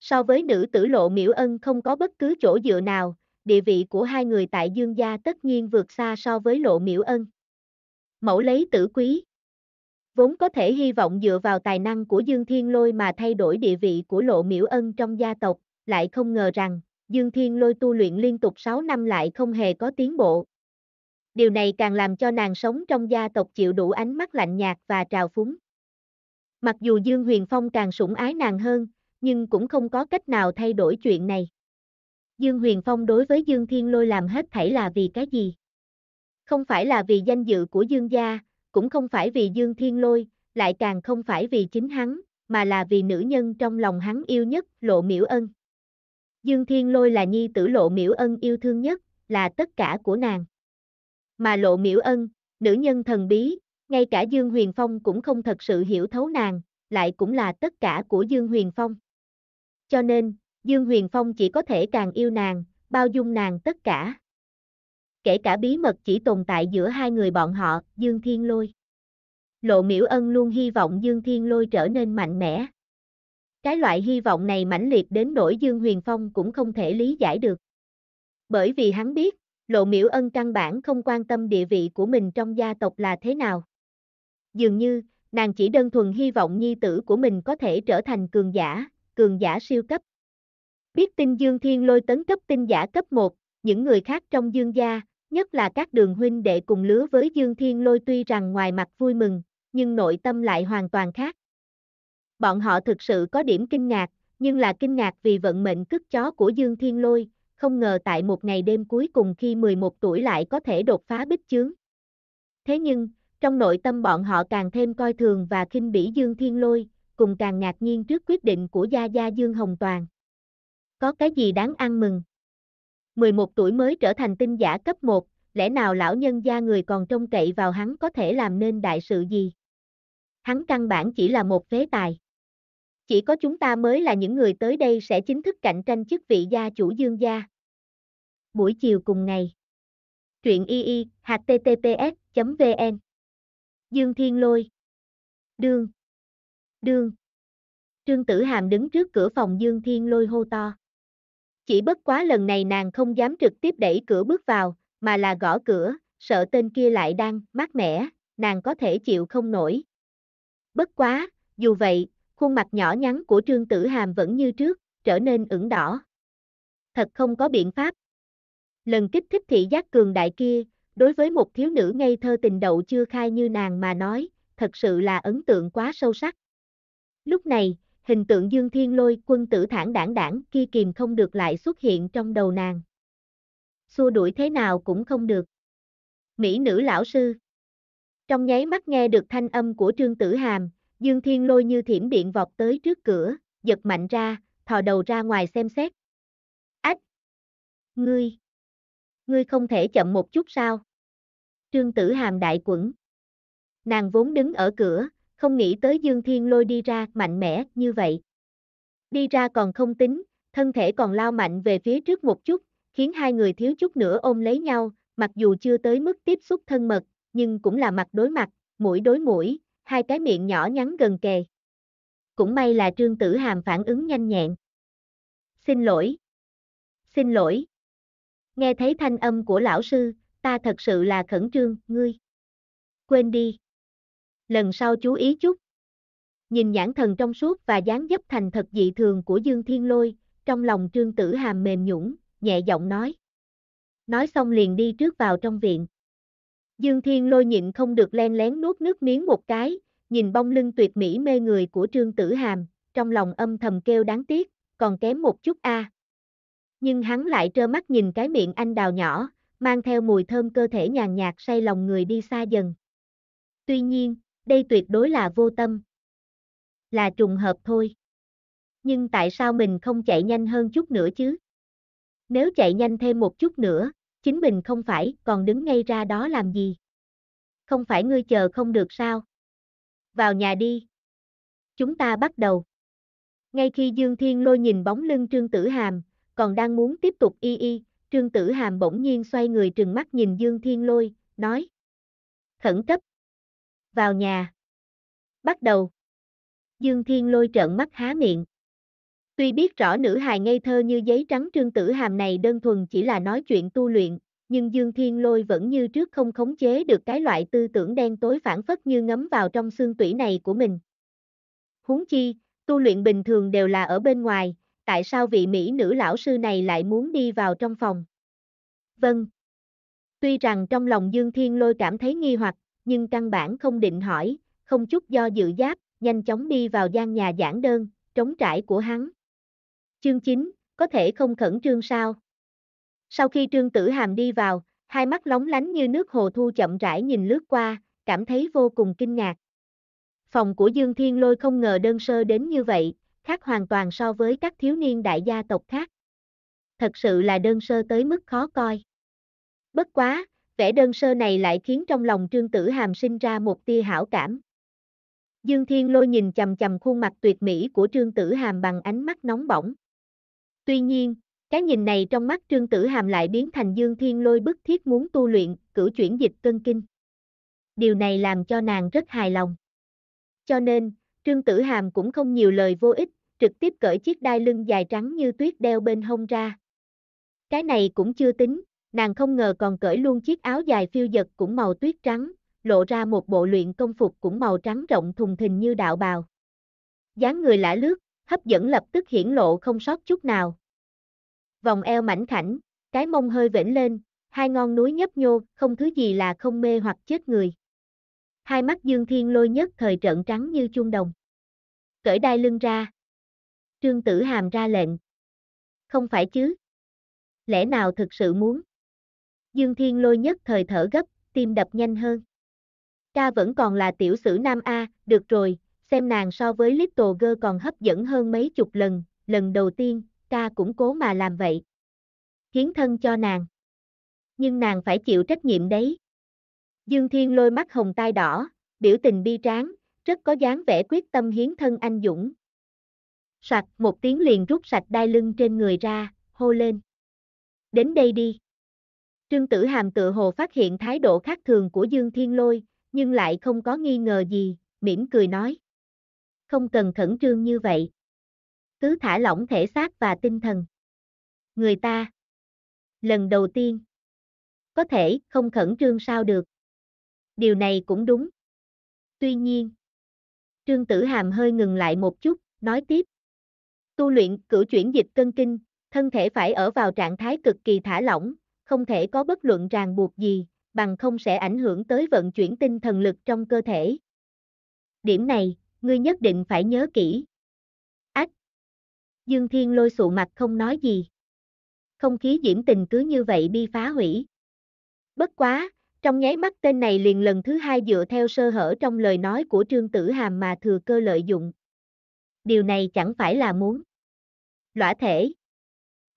So với nữ tử lộ miễu ân không có bất cứ chỗ dựa nào, địa vị của hai người tại dương gia tất nhiên vượt xa so với lộ miễu ân. Mẫu lấy tử quý Vốn có thể hy vọng dựa vào tài năng của Dương Thiên Lôi mà thay đổi địa vị của lộ miễu ân trong gia tộc, lại không ngờ rằng, Dương Thiên Lôi tu luyện liên tục 6 năm lại không hề có tiến bộ. Điều này càng làm cho nàng sống trong gia tộc chịu đủ ánh mắt lạnh nhạt và trào phúng. Mặc dù Dương Huyền Phong càng sủng ái nàng hơn, nhưng cũng không có cách nào thay đổi chuyện này. Dương Huyền Phong đối với Dương Thiên Lôi làm hết thảy là vì cái gì? Không phải là vì danh dự của Dương gia, cũng không phải vì Dương Thiên Lôi, lại càng không phải vì chính hắn, mà là vì nữ nhân trong lòng hắn yêu nhất, Lộ Miễu Ân. Dương Thiên Lôi là nhi tử Lộ Miễu Ân yêu thương nhất, là tất cả của nàng. Mà Lộ Miễu Ân, nữ nhân thần bí, ngay cả Dương Huyền Phong cũng không thật sự hiểu thấu nàng, lại cũng là tất cả của Dương Huyền Phong. Cho nên, Dương Huyền Phong chỉ có thể càng yêu nàng, bao dung nàng tất cả. Kể cả bí mật chỉ tồn tại giữa hai người bọn họ, Dương Thiên Lôi. Lộ Miễu Ân luôn hy vọng Dương Thiên Lôi trở nên mạnh mẽ. Cái loại hy vọng này mãnh liệt đến nỗi Dương Huyền Phong cũng không thể lý giải được. Bởi vì hắn biết, Lộ Miễu Ân căn bản không quan tâm địa vị của mình trong gia tộc là thế nào dường như, nàng chỉ đơn thuần hy vọng nhi tử của mình có thể trở thành cường giả, cường giả siêu cấp. Biết tin Dương Thiên lôi tấn cấp tinh giả cấp 1, những người khác trong Dương gia, nhất là các đường huynh đệ cùng lứa với Dương Thiên lôi tuy rằng ngoài mặt vui mừng, nhưng nội tâm lại hoàn toàn khác. Bọn họ thực sự có điểm kinh ngạc, nhưng là kinh ngạc vì vận mệnh cất chó của Dương Thiên lôi, không ngờ tại một ngày đêm cuối cùng khi 11 tuổi lại có thể đột phá bích chướng. Thế nhưng, trong nội tâm bọn họ càng thêm coi thường và khinh bỉ Dương Thiên Lôi, cùng càng ngạc nhiên trước quyết định của Gia Gia Dương Hồng Toàn. Có cái gì đáng ăn mừng? 11 tuổi mới trở thành tinh giả cấp 1, lẽ nào lão nhân gia người còn trông cậy vào hắn có thể làm nên đại sự gì? Hắn căn bản chỉ là một phế tài. Chỉ có chúng ta mới là những người tới đây sẽ chính thức cạnh tranh chức vị gia chủ dương gia. Buổi chiều cùng ngày. Truyện y y, https, vn Dương Thiên Lôi. Đương. Đương. Trương Tử Hàm đứng trước cửa phòng Dương Thiên Lôi hô to. Chỉ bất quá lần này nàng không dám trực tiếp đẩy cửa bước vào, mà là gõ cửa, sợ tên kia lại đang mát mẻ, nàng có thể chịu không nổi. Bất quá, dù vậy, khuôn mặt nhỏ nhắn của Trương Tử Hàm vẫn như trước, trở nên ửng đỏ. Thật không có biện pháp. Lần kích thích thị giác cường đại kia, Đối với một thiếu nữ ngây thơ tình đậu chưa khai như nàng mà nói, thật sự là ấn tượng quá sâu sắc. Lúc này, hình tượng Dương Thiên Lôi quân tử thản đảng đảng kia kìm không được lại xuất hiện trong đầu nàng. Xua đuổi thế nào cũng không được. Mỹ nữ lão sư. Trong nháy mắt nghe được thanh âm của Trương Tử Hàm, Dương Thiên Lôi như thiểm điện vọt tới trước cửa, giật mạnh ra, thò đầu ra ngoài xem xét. Ách! Ngươi! Ngươi không thể chậm một chút sao? Trương Tử Hàm đại quẩn. Nàng vốn đứng ở cửa, không nghĩ tới Dương Thiên lôi đi ra mạnh mẽ như vậy. Đi ra còn không tính, thân thể còn lao mạnh về phía trước một chút, khiến hai người thiếu chút nữa ôm lấy nhau, mặc dù chưa tới mức tiếp xúc thân mật, nhưng cũng là mặt đối mặt, mũi đối mũi, hai cái miệng nhỏ nhắn gần kề. Cũng may là Trương Tử Hàm phản ứng nhanh nhẹn. Xin lỗi. Xin lỗi. Nghe thấy thanh âm của lão sư, ta thật sự là khẩn trương, ngươi. Quên đi. Lần sau chú ý chút. Nhìn nhãn thần trong suốt và dáng dấp thành thật dị thường của Dương Thiên Lôi, trong lòng Trương Tử Hàm mềm nhũn, nhẹ giọng nói. Nói xong liền đi trước vào trong viện. Dương Thiên Lôi nhịn không được len lén nuốt nước miếng một cái, nhìn bông lưng tuyệt mỹ mê người của Trương Tử Hàm, trong lòng âm thầm kêu đáng tiếc, còn kém một chút a. Nhưng hắn lại trơ mắt nhìn cái miệng anh đào nhỏ, mang theo mùi thơm cơ thể nhàn nhạt say lòng người đi xa dần. Tuy nhiên, đây tuyệt đối là vô tâm. Là trùng hợp thôi. Nhưng tại sao mình không chạy nhanh hơn chút nữa chứ? Nếu chạy nhanh thêm một chút nữa, chính mình không phải còn đứng ngay ra đó làm gì? Không phải ngươi chờ không được sao? Vào nhà đi. Chúng ta bắt đầu. Ngay khi Dương Thiên Lôi nhìn bóng lưng Trương Tử Hàm, còn đang muốn tiếp tục y y, Trương Tử Hàm bỗng nhiên xoay người trừng mắt nhìn Dương Thiên Lôi, nói. Khẩn cấp. Vào nhà. Bắt đầu. Dương Thiên Lôi trợn mắt há miệng. Tuy biết rõ nữ hài ngây thơ như giấy trắng Trương Tử Hàm này đơn thuần chỉ là nói chuyện tu luyện, nhưng Dương Thiên Lôi vẫn như trước không khống chế được cái loại tư tưởng đen tối phản phất như ngấm vào trong xương tủy này của mình. Huống chi, tu luyện bình thường đều là ở bên ngoài, tại sao vị Mỹ nữ lão sư này lại muốn đi vào trong phòng. Vâng. Tuy rằng trong lòng Dương Thiên Lôi cảm thấy nghi hoặc, nhưng căn bản không định hỏi, không chút do dự giáp, nhanh chóng đi vào gian nhà giảng đơn, trống trải của hắn. Chương 9, có thể không khẩn trương sao? Sau khi Trương Tử Hàm đi vào, hai mắt lóng lánh như nước hồ thu chậm rãi nhìn lướt qua, cảm thấy vô cùng kinh ngạc. Phòng của Dương Thiên Lôi không ngờ đơn sơ đến như vậy, khác hoàn toàn so với các thiếu niên đại gia tộc khác. Thật sự là đơn sơ tới mức khó coi. Bất quá, vẻ đơn sơ này lại khiến trong lòng Trương Tử Hàm sinh ra một tia hảo cảm. Dương Thiên Lôi nhìn chầm chầm khuôn mặt tuyệt mỹ của Trương Tử Hàm bằng ánh mắt nóng bỏng. Tuy nhiên, cái nhìn này trong mắt Trương Tử Hàm lại biến thành Dương Thiên Lôi bức thiết muốn tu luyện, cử chuyển dịch cân kinh. Điều này làm cho nàng rất hài lòng. Cho nên, Trương Tử Hàm cũng không nhiều lời vô ích, trực tiếp cởi chiếc đai lưng dài trắng như tuyết đeo bên hông ra. Cái này cũng chưa tính, nàng không ngờ còn cởi luôn chiếc áo dài phiêu giật cũng màu tuyết trắng, lộ ra một bộ luyện công phục cũng màu trắng rộng thùng thình như đạo bào. dáng người lả lướt, hấp dẫn lập tức hiển lộ không sót chút nào. Vòng eo mảnh khảnh, cái mông hơi vểnh lên, hai ngon núi nhấp nhô, không thứ gì là không mê hoặc chết người. Hai mắt Dương Thiên Lôi nhất thời trận trắng như chuông đồng. Cởi đai lưng ra, Trương Tử Hàm ra lệnh. Không phải chứ? Lẽ nào thực sự muốn? Dương Thiên Lôi nhất thời thở gấp, tim đập nhanh hơn. Ca vẫn còn là tiểu sử Nam A, được rồi, xem nàng so với Little Girl còn hấp dẫn hơn mấy chục lần, lần đầu tiên, ca cũng cố mà làm vậy. Hiến thân cho nàng. Nhưng nàng phải chịu trách nhiệm đấy. Dương Thiên lôi mắt hồng tai đỏ, biểu tình bi tráng, rất có dáng vẻ quyết tâm hiến thân anh dũng, soạt một tiếng liền rút sạch đai lưng trên người ra, hô lên. Đến đây đi. Trương Tử Hàm tự hồ phát hiện thái độ khác thường của Dương Thiên Lôi, nhưng lại không có nghi ngờ gì, mỉm cười nói. Không cần khẩn trương như vậy. Cứ thả lỏng thể xác và tinh thần. Người ta. Lần đầu tiên. Có thể không khẩn trương sao được. Điều này cũng đúng. Tuy nhiên. Trương Tử Hàm hơi ngừng lại một chút, nói tiếp, Tu luyện cử chuyển dịch cân kinh, thân thể phải ở vào trạng thái cực kỳ thả lỏng, không thể có bất luận ràng buộc gì, bằng không sẽ ảnh hưởng tới vận chuyển tinh thần lực trong cơ thể. Điểm này, ngươi nhất định phải nhớ kỹ. Ách! Dương Thiên lôi sụ mặt không nói gì. Không khí diễm tình cứ như vậy bi phá hủy. Bất quá, trong nháy mắt tên này liền lần thứ hai dựa theo sơ hở trong lời nói của Trương Tử Hàm mà thừa cơ lợi dụng. Điều này chẳng phải là muốn lõa thể.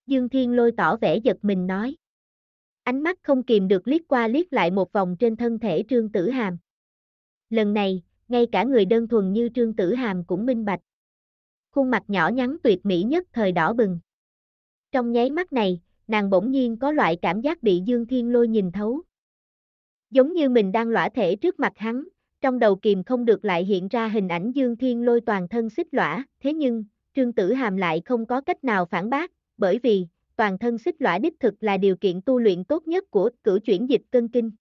Dương Thiên lôi tỏ vẻ giật mình nói. Ánh mắt không kìm được liếc qua liếc lại một vòng trên thân thể Trương Tử Hàm. Lần này, ngay cả người đơn thuần như Trương Tử Hàm cũng minh bạch. Khuôn mặt nhỏ nhắn tuyệt mỹ nhất thời đỏ bừng. Trong nháy mắt này, nàng bỗng nhiên có loại cảm giác bị Dương Thiên lôi nhìn thấu. Giống như mình đang lõa thể trước mặt hắn, trong đầu kìm không được lại hiện ra hình ảnh Dương Thiên lôi toàn thân xích lõa, thế nhưng, Trương Tử Hàm lại không có cách nào phản bác, bởi vì, toàn thân xích lõa đích thực là điều kiện tu luyện tốt nhất của cử chuyển dịch cân kinh.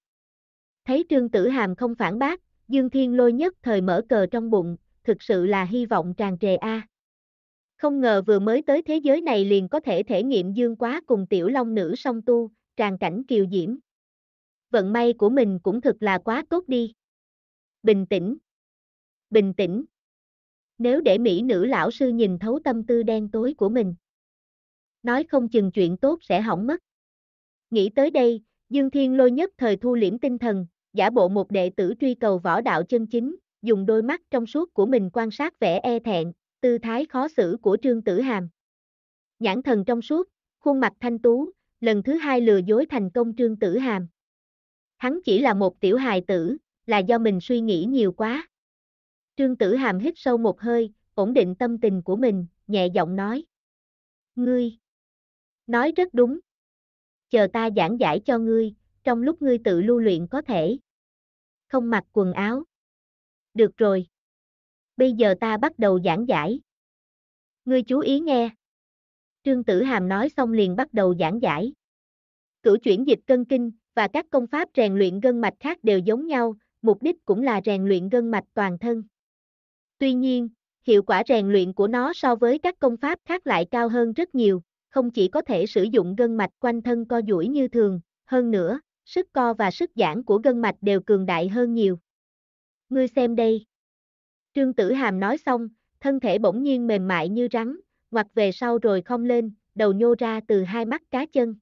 Thấy Trương Tử Hàm không phản bác, Dương Thiên lôi nhất thời mở cờ trong bụng, thực sự là hy vọng tràn trề a. Không ngờ vừa mới tới thế giới này liền có thể thể nghiệm dương quá cùng tiểu long nữ song tu, tràn cảnh kiều diễm. Vận may của mình cũng thực là quá tốt đi. Bình tĩnh. Bình tĩnh nếu để mỹ nữ lão sư nhìn thấu tâm tư đen tối của mình. Nói không chừng chuyện tốt sẽ hỏng mất. Nghĩ tới đây, Dương Thiên Lôi nhất thời thu liễm tinh thần, giả bộ một đệ tử truy cầu võ đạo chân chính, dùng đôi mắt trong suốt của mình quan sát vẻ e thẹn, tư thái khó xử của Trương Tử Hàm. Nhãn thần trong suốt, khuôn mặt thanh tú, lần thứ hai lừa dối thành công Trương Tử Hàm. Hắn chỉ là một tiểu hài tử, là do mình suy nghĩ nhiều quá. Trương Tử Hàm hít sâu một hơi, ổn định tâm tình của mình, nhẹ giọng nói. Ngươi. Nói rất đúng. Chờ ta giảng giải cho ngươi, trong lúc ngươi tự lưu luyện có thể. Không mặc quần áo. Được rồi. Bây giờ ta bắt đầu giảng giải. Ngươi chú ý nghe. Trương Tử Hàm nói xong liền bắt đầu giảng giải. Cửu chuyển dịch cân kinh và các công pháp rèn luyện gân mạch khác đều giống nhau, mục đích cũng là rèn luyện gân mạch toàn thân. Tuy nhiên, hiệu quả rèn luyện của nó so với các công pháp khác lại cao hơn rất nhiều, không chỉ có thể sử dụng gân mạch quanh thân co duỗi như thường, hơn nữa, sức co và sức giãn của gân mạch đều cường đại hơn nhiều. Ngươi xem đây. Trương Tử Hàm nói xong, thân thể bỗng nhiên mềm mại như rắn, ngoặt về sau rồi không lên, đầu nhô ra từ hai mắt cá chân.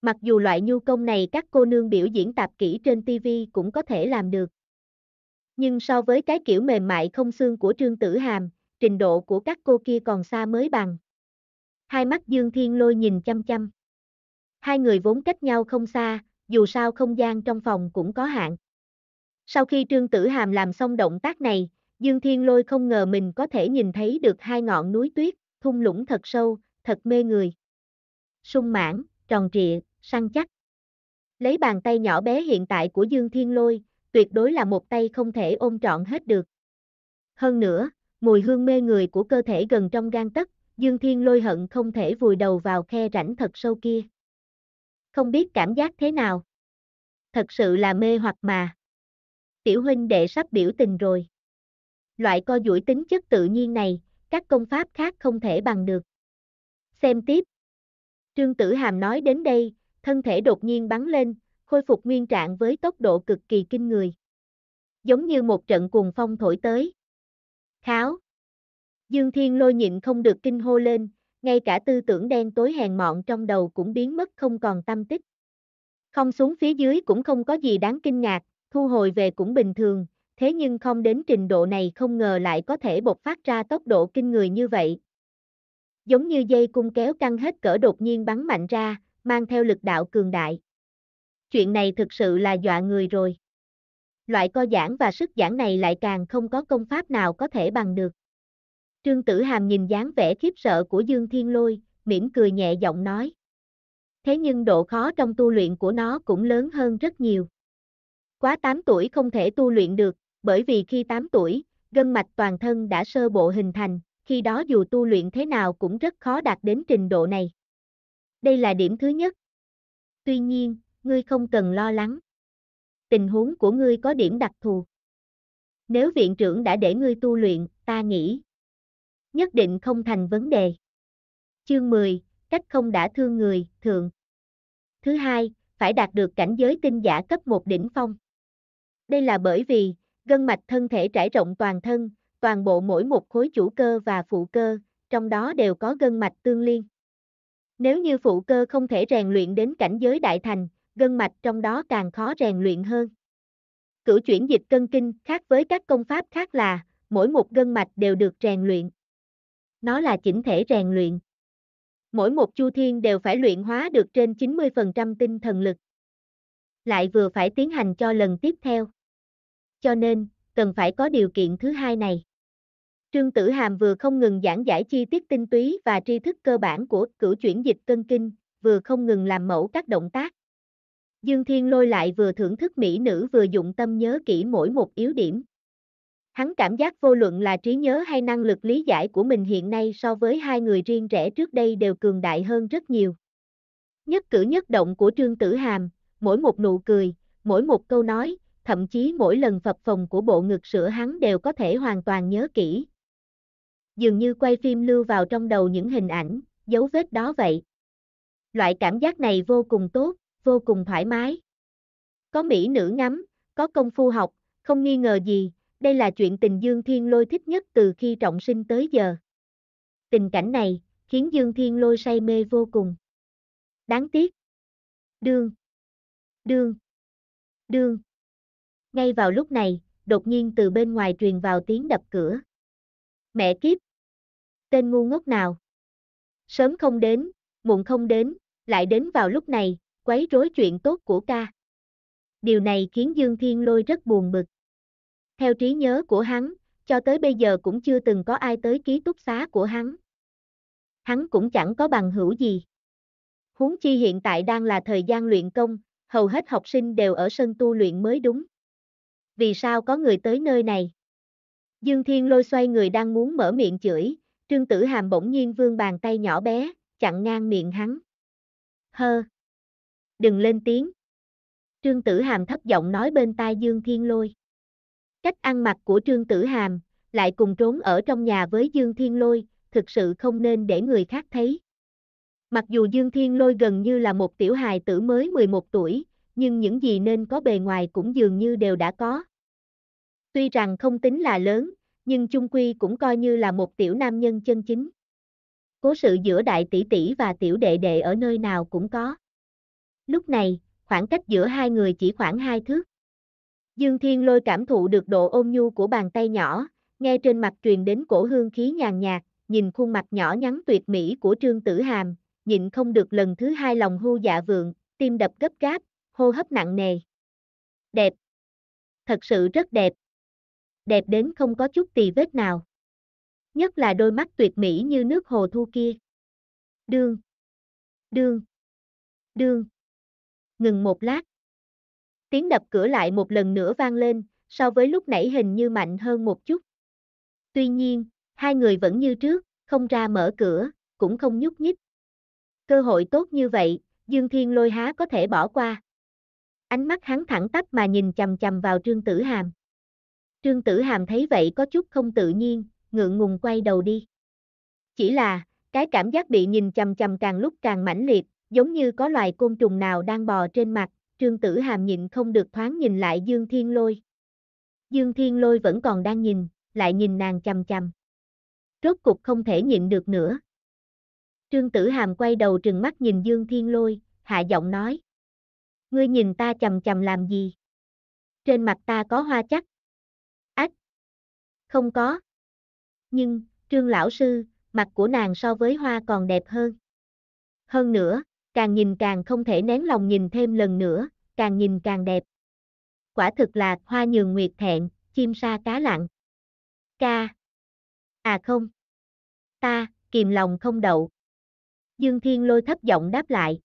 Mặc dù loại nhu công này các cô nương biểu diễn tạp kỹ trên TV cũng có thể làm được. Nhưng so với cái kiểu mềm mại không xương của Trương Tử Hàm, trình độ của các cô kia còn xa mới bằng. Hai mắt Dương Thiên Lôi nhìn chăm chăm. Hai người vốn cách nhau không xa, dù sao không gian trong phòng cũng có hạn. Sau khi Trương Tử Hàm làm xong động tác này, Dương Thiên Lôi không ngờ mình có thể nhìn thấy được hai ngọn núi tuyết, thung lũng thật sâu, thật mê người. Sung mãn, tròn trịa, săn chắc. Lấy bàn tay nhỏ bé hiện tại của Dương Thiên Lôi, tuyệt đối là một tay không thể ôm trọn hết được. Hơn nữa, mùi hương mê người của cơ thể gần trong gan tất, Dương Thiên lôi hận không thể vùi đầu vào khe rãnh thật sâu kia. Không biết cảm giác thế nào. Thật sự là mê hoặc mà. Tiểu huynh đệ sắp biểu tình rồi. Loại co duỗi tính chất tự nhiên này, các công pháp khác không thể bằng được. Xem tiếp. Trương Tử Hàm nói đến đây, thân thể đột nhiên bắn lên, khôi phục nguyên trạng với tốc độ cực kỳ kinh người. Giống như một trận cuồng phong thổi tới. Kháo! Dương Thiên lôi nhịn không được kinh hô lên, ngay cả tư tưởng đen tối hèn mọn trong đầu cũng biến mất không còn tâm tích. Không xuống phía dưới cũng không có gì đáng kinh ngạc, thu hồi về cũng bình thường, thế nhưng không đến trình độ này không ngờ lại có thể bộc phát ra tốc độ kinh người như vậy. Giống như dây cung kéo căng hết cỡ đột nhiên bắn mạnh ra, mang theo lực đạo cường đại chuyện này thực sự là dọa người rồi. Loại co giãn và sức giãn này lại càng không có công pháp nào có thể bằng được. Trương Tử Hàm nhìn dáng vẻ khiếp sợ của Dương Thiên Lôi, mỉm cười nhẹ giọng nói. Thế nhưng độ khó trong tu luyện của nó cũng lớn hơn rất nhiều. Quá 8 tuổi không thể tu luyện được, bởi vì khi 8 tuổi, gân mạch toàn thân đã sơ bộ hình thành, khi đó dù tu luyện thế nào cũng rất khó đạt đến trình độ này. Đây là điểm thứ nhất. Tuy nhiên, ngươi không cần lo lắng. Tình huống của ngươi có điểm đặc thù. Nếu viện trưởng đã để ngươi tu luyện, ta nghĩ. Nhất định không thành vấn đề. Chương 10, cách không đã thương người, thường. Thứ hai, phải đạt được cảnh giới tinh giả cấp một đỉnh phong. Đây là bởi vì, gân mạch thân thể trải rộng toàn thân, toàn bộ mỗi một khối chủ cơ và phụ cơ, trong đó đều có gân mạch tương liên. Nếu như phụ cơ không thể rèn luyện đến cảnh giới đại thành, gân mạch trong đó càng khó rèn luyện hơn. Cửu chuyển dịch cân kinh khác với các công pháp khác là, mỗi một gân mạch đều được rèn luyện. Nó là chỉnh thể rèn luyện. Mỗi một chu thiên đều phải luyện hóa được trên 90% tinh thần lực. Lại vừa phải tiến hành cho lần tiếp theo. Cho nên, cần phải có điều kiện thứ hai này. Trương Tử Hàm vừa không ngừng giảng giải chi tiết tinh túy và tri thức cơ bản của cửu chuyển dịch cân kinh, vừa không ngừng làm mẫu các động tác. Dương Thiên Lôi lại vừa thưởng thức mỹ nữ vừa dụng tâm nhớ kỹ mỗi một yếu điểm. Hắn cảm giác vô luận là trí nhớ hay năng lực lý giải của mình hiện nay so với hai người riêng rẽ trước đây đều cường đại hơn rất nhiều. Nhất cử nhất động của Trương Tử Hàm, mỗi một nụ cười, mỗi một câu nói, thậm chí mỗi lần phập phồng của bộ ngực sữa hắn đều có thể hoàn toàn nhớ kỹ. Dường như quay phim lưu vào trong đầu những hình ảnh, dấu vết đó vậy. Loại cảm giác này vô cùng tốt, vô cùng thoải mái. Có mỹ nữ ngắm, có công phu học, không nghi ngờ gì, đây là chuyện tình Dương Thiên Lôi thích nhất từ khi trọng sinh tới giờ. Tình cảnh này, khiến Dương Thiên Lôi say mê vô cùng. Đáng tiếc. Đương. Đương. Đương. Ngay vào lúc này, đột nhiên từ bên ngoài truyền vào tiếng đập cửa. Mẹ kiếp. Tên ngu ngốc nào. Sớm không đến, muộn không đến, lại đến vào lúc này, quấy rối chuyện tốt của ca. Điều này khiến Dương Thiên Lôi rất buồn bực. Theo trí nhớ của hắn, cho tới bây giờ cũng chưa từng có ai tới ký túc xá của hắn. Hắn cũng chẳng có bằng hữu gì. Huống chi hiện tại đang là thời gian luyện công, hầu hết học sinh đều ở sân tu luyện mới đúng. Vì sao có người tới nơi này? Dương Thiên lôi xoay người đang muốn mở miệng chửi, Trương Tử Hàm bỗng nhiên vương bàn tay nhỏ bé, chặn ngang miệng hắn. Hơ! đừng lên tiếng. Trương Tử Hàm thấp giọng nói bên tai Dương Thiên Lôi. Cách ăn mặc của Trương Tử Hàm, lại cùng trốn ở trong nhà với Dương Thiên Lôi, thực sự không nên để người khác thấy. Mặc dù Dương Thiên Lôi gần như là một tiểu hài tử mới 11 tuổi, nhưng những gì nên có bề ngoài cũng dường như đều đã có. Tuy rằng không tính là lớn, nhưng chung quy cũng coi như là một tiểu nam nhân chân chính. Cố sự giữa đại tỷ tỷ và tiểu đệ đệ ở nơi nào cũng có. Lúc này, khoảng cách giữa hai người chỉ khoảng hai thước. Dương Thiên Lôi cảm thụ được độ ôm nhu của bàn tay nhỏ, nghe trên mặt truyền đến cổ hương khí nhàn nhạt, nhìn khuôn mặt nhỏ nhắn tuyệt mỹ của Trương Tử Hàm, nhịn không được lần thứ hai lòng hưu dạ vượng, tim đập gấp gáp, hô hấp nặng nề. Đẹp. Thật sự rất đẹp. Đẹp đến không có chút tì vết nào. Nhất là đôi mắt tuyệt mỹ như nước hồ thu kia. Đương. Đương. Đương ngừng một lát. Tiếng đập cửa lại một lần nữa vang lên, so với lúc nãy hình như mạnh hơn một chút. Tuy nhiên, hai người vẫn như trước, không ra mở cửa, cũng không nhúc nhích. Cơ hội tốt như vậy, Dương Thiên lôi há có thể bỏ qua. Ánh mắt hắn thẳng tắp mà nhìn chầm chầm vào Trương Tử Hàm. Trương Tử Hàm thấy vậy có chút không tự nhiên, ngượng ngùng quay đầu đi. Chỉ là, cái cảm giác bị nhìn chầm chầm càng lúc càng mãnh liệt, giống như có loài côn trùng nào đang bò trên mặt, trương tử hàm nhịn không được thoáng nhìn lại Dương Thiên Lôi. Dương Thiên Lôi vẫn còn đang nhìn, lại nhìn nàng chằm chằm. Rốt cục không thể nhịn được nữa. Trương tử hàm quay đầu trừng mắt nhìn Dương Thiên Lôi, hạ giọng nói. Ngươi nhìn ta chầm chầm làm gì? Trên mặt ta có hoa chắc. Ách! Không có. Nhưng, Trương lão sư, mặt của nàng so với hoa còn đẹp hơn. Hơn nữa, càng nhìn càng không thể nén lòng nhìn thêm lần nữa, càng nhìn càng đẹp. Quả thực là hoa nhường nguyệt thẹn, chim sa cá lặng. Ca. À không. Ta, kìm lòng không đậu. Dương Thiên lôi thấp giọng đáp lại.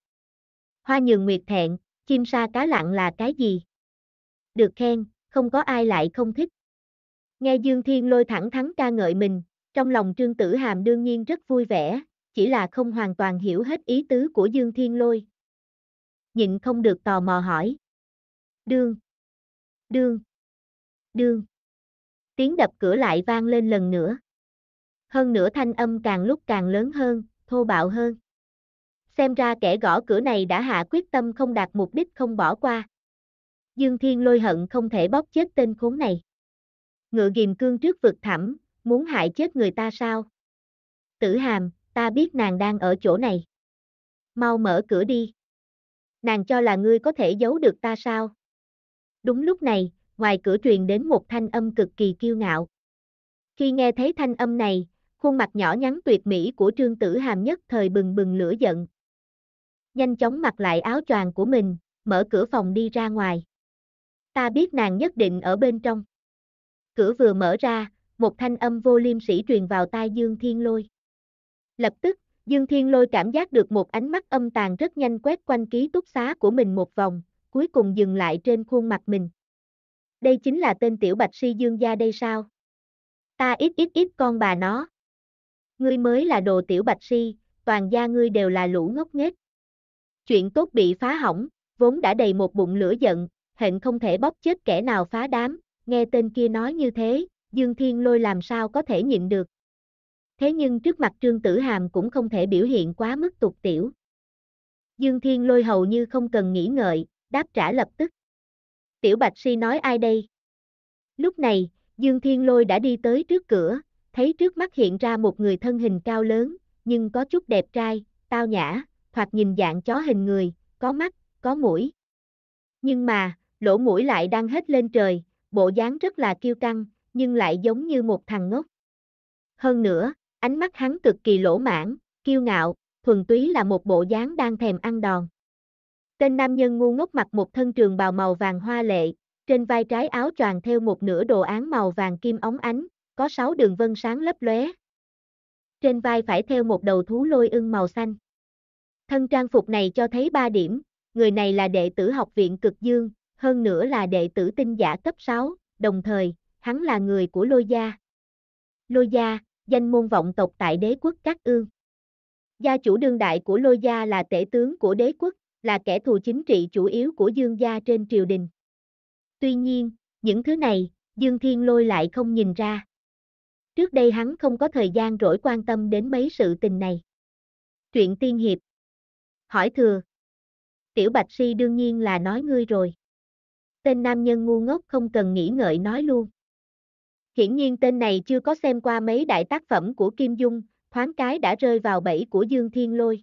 Hoa nhường nguyệt thẹn, chim sa cá lặng là cái gì? Được khen, không có ai lại không thích. Nghe Dương Thiên lôi thẳng thắn ca ngợi mình, trong lòng Trương Tử Hàm đương nhiên rất vui vẻ, chỉ là không hoàn toàn hiểu hết ý tứ của Dương Thiên Lôi. Nhịn không được tò mò hỏi. Đương. Đương. Đương. Tiếng đập cửa lại vang lên lần nữa. Hơn nữa thanh âm càng lúc càng lớn hơn, thô bạo hơn. Xem ra kẻ gõ cửa này đã hạ quyết tâm không đạt mục đích không bỏ qua. Dương Thiên lôi hận không thể bóp chết tên khốn này. Ngựa ghiềm cương trước vực thẳm, muốn hại chết người ta sao? Tử hàm, ta biết nàng đang ở chỗ này. Mau mở cửa đi. Nàng cho là ngươi có thể giấu được ta sao? Đúng lúc này, ngoài cửa truyền đến một thanh âm cực kỳ kiêu ngạo. Khi nghe thấy thanh âm này, khuôn mặt nhỏ nhắn tuyệt mỹ của Trương Tử Hàm nhất thời bừng bừng lửa giận. Nhanh chóng mặc lại áo choàng của mình, mở cửa phòng đi ra ngoài. Ta biết nàng nhất định ở bên trong. Cửa vừa mở ra, một thanh âm vô liêm sĩ truyền vào tai Dương Thiên Lôi. Lập tức, Dương Thiên Lôi cảm giác được một ánh mắt âm tàn rất nhanh quét quanh ký túc xá của mình một vòng, cuối cùng dừng lại trên khuôn mặt mình. Đây chính là tên tiểu bạch si Dương gia đây sao? Ta ít ít ít con bà nó. Ngươi mới là đồ tiểu bạch si, toàn gia ngươi đều là lũ ngốc nghếch. Chuyện tốt bị phá hỏng, vốn đã đầy một bụng lửa giận, hận không thể bóp chết kẻ nào phá đám, nghe tên kia nói như thế, Dương Thiên Lôi làm sao có thể nhịn được thế nhưng trước mặt Trương Tử Hàm cũng không thể biểu hiện quá mức tục tiểu. Dương Thiên lôi hầu như không cần nghĩ ngợi, đáp trả lập tức. Tiểu Bạch Si nói ai đây? Lúc này, Dương Thiên lôi đã đi tới trước cửa, thấy trước mắt hiện ra một người thân hình cao lớn, nhưng có chút đẹp trai, tao nhã, hoặc nhìn dạng chó hình người, có mắt, có mũi. Nhưng mà, lỗ mũi lại đang hết lên trời, bộ dáng rất là kiêu căng, nhưng lại giống như một thằng ngốc. Hơn nữa, Ánh mắt hắn cực kỳ lỗ mãn, kiêu ngạo, thuần túy là một bộ dáng đang thèm ăn đòn. Tên nam nhân ngu ngốc mặc một thân trường bào màu vàng hoa lệ, trên vai trái áo choàng theo một nửa đồ án màu vàng kim óng ánh, có sáu đường vân sáng lấp lóe. Trên vai phải theo một đầu thú lôi ưng màu xanh. Thân trang phục này cho thấy ba điểm, người này là đệ tử học viện cực dương, hơn nữa là đệ tử tinh giả cấp 6, đồng thời, hắn là người của lôi gia. Lôi gia, danh môn vọng tộc tại đế quốc cát ương. Gia chủ đương đại của Lôi Gia là tể tướng của đế quốc, là kẻ thù chính trị chủ yếu của Dương Gia trên triều đình. Tuy nhiên, những thứ này, Dương Thiên Lôi lại không nhìn ra. Trước đây hắn không có thời gian rỗi quan tâm đến mấy sự tình này. Chuyện tiên hiệp. Hỏi thừa. Tiểu Bạch Si đương nhiên là nói ngươi rồi. Tên nam nhân ngu ngốc không cần nghĩ ngợi nói luôn. Hiển nhiên tên này chưa có xem qua mấy đại tác phẩm của Kim Dung, thoáng cái đã rơi vào bẫy của Dương Thiên Lôi.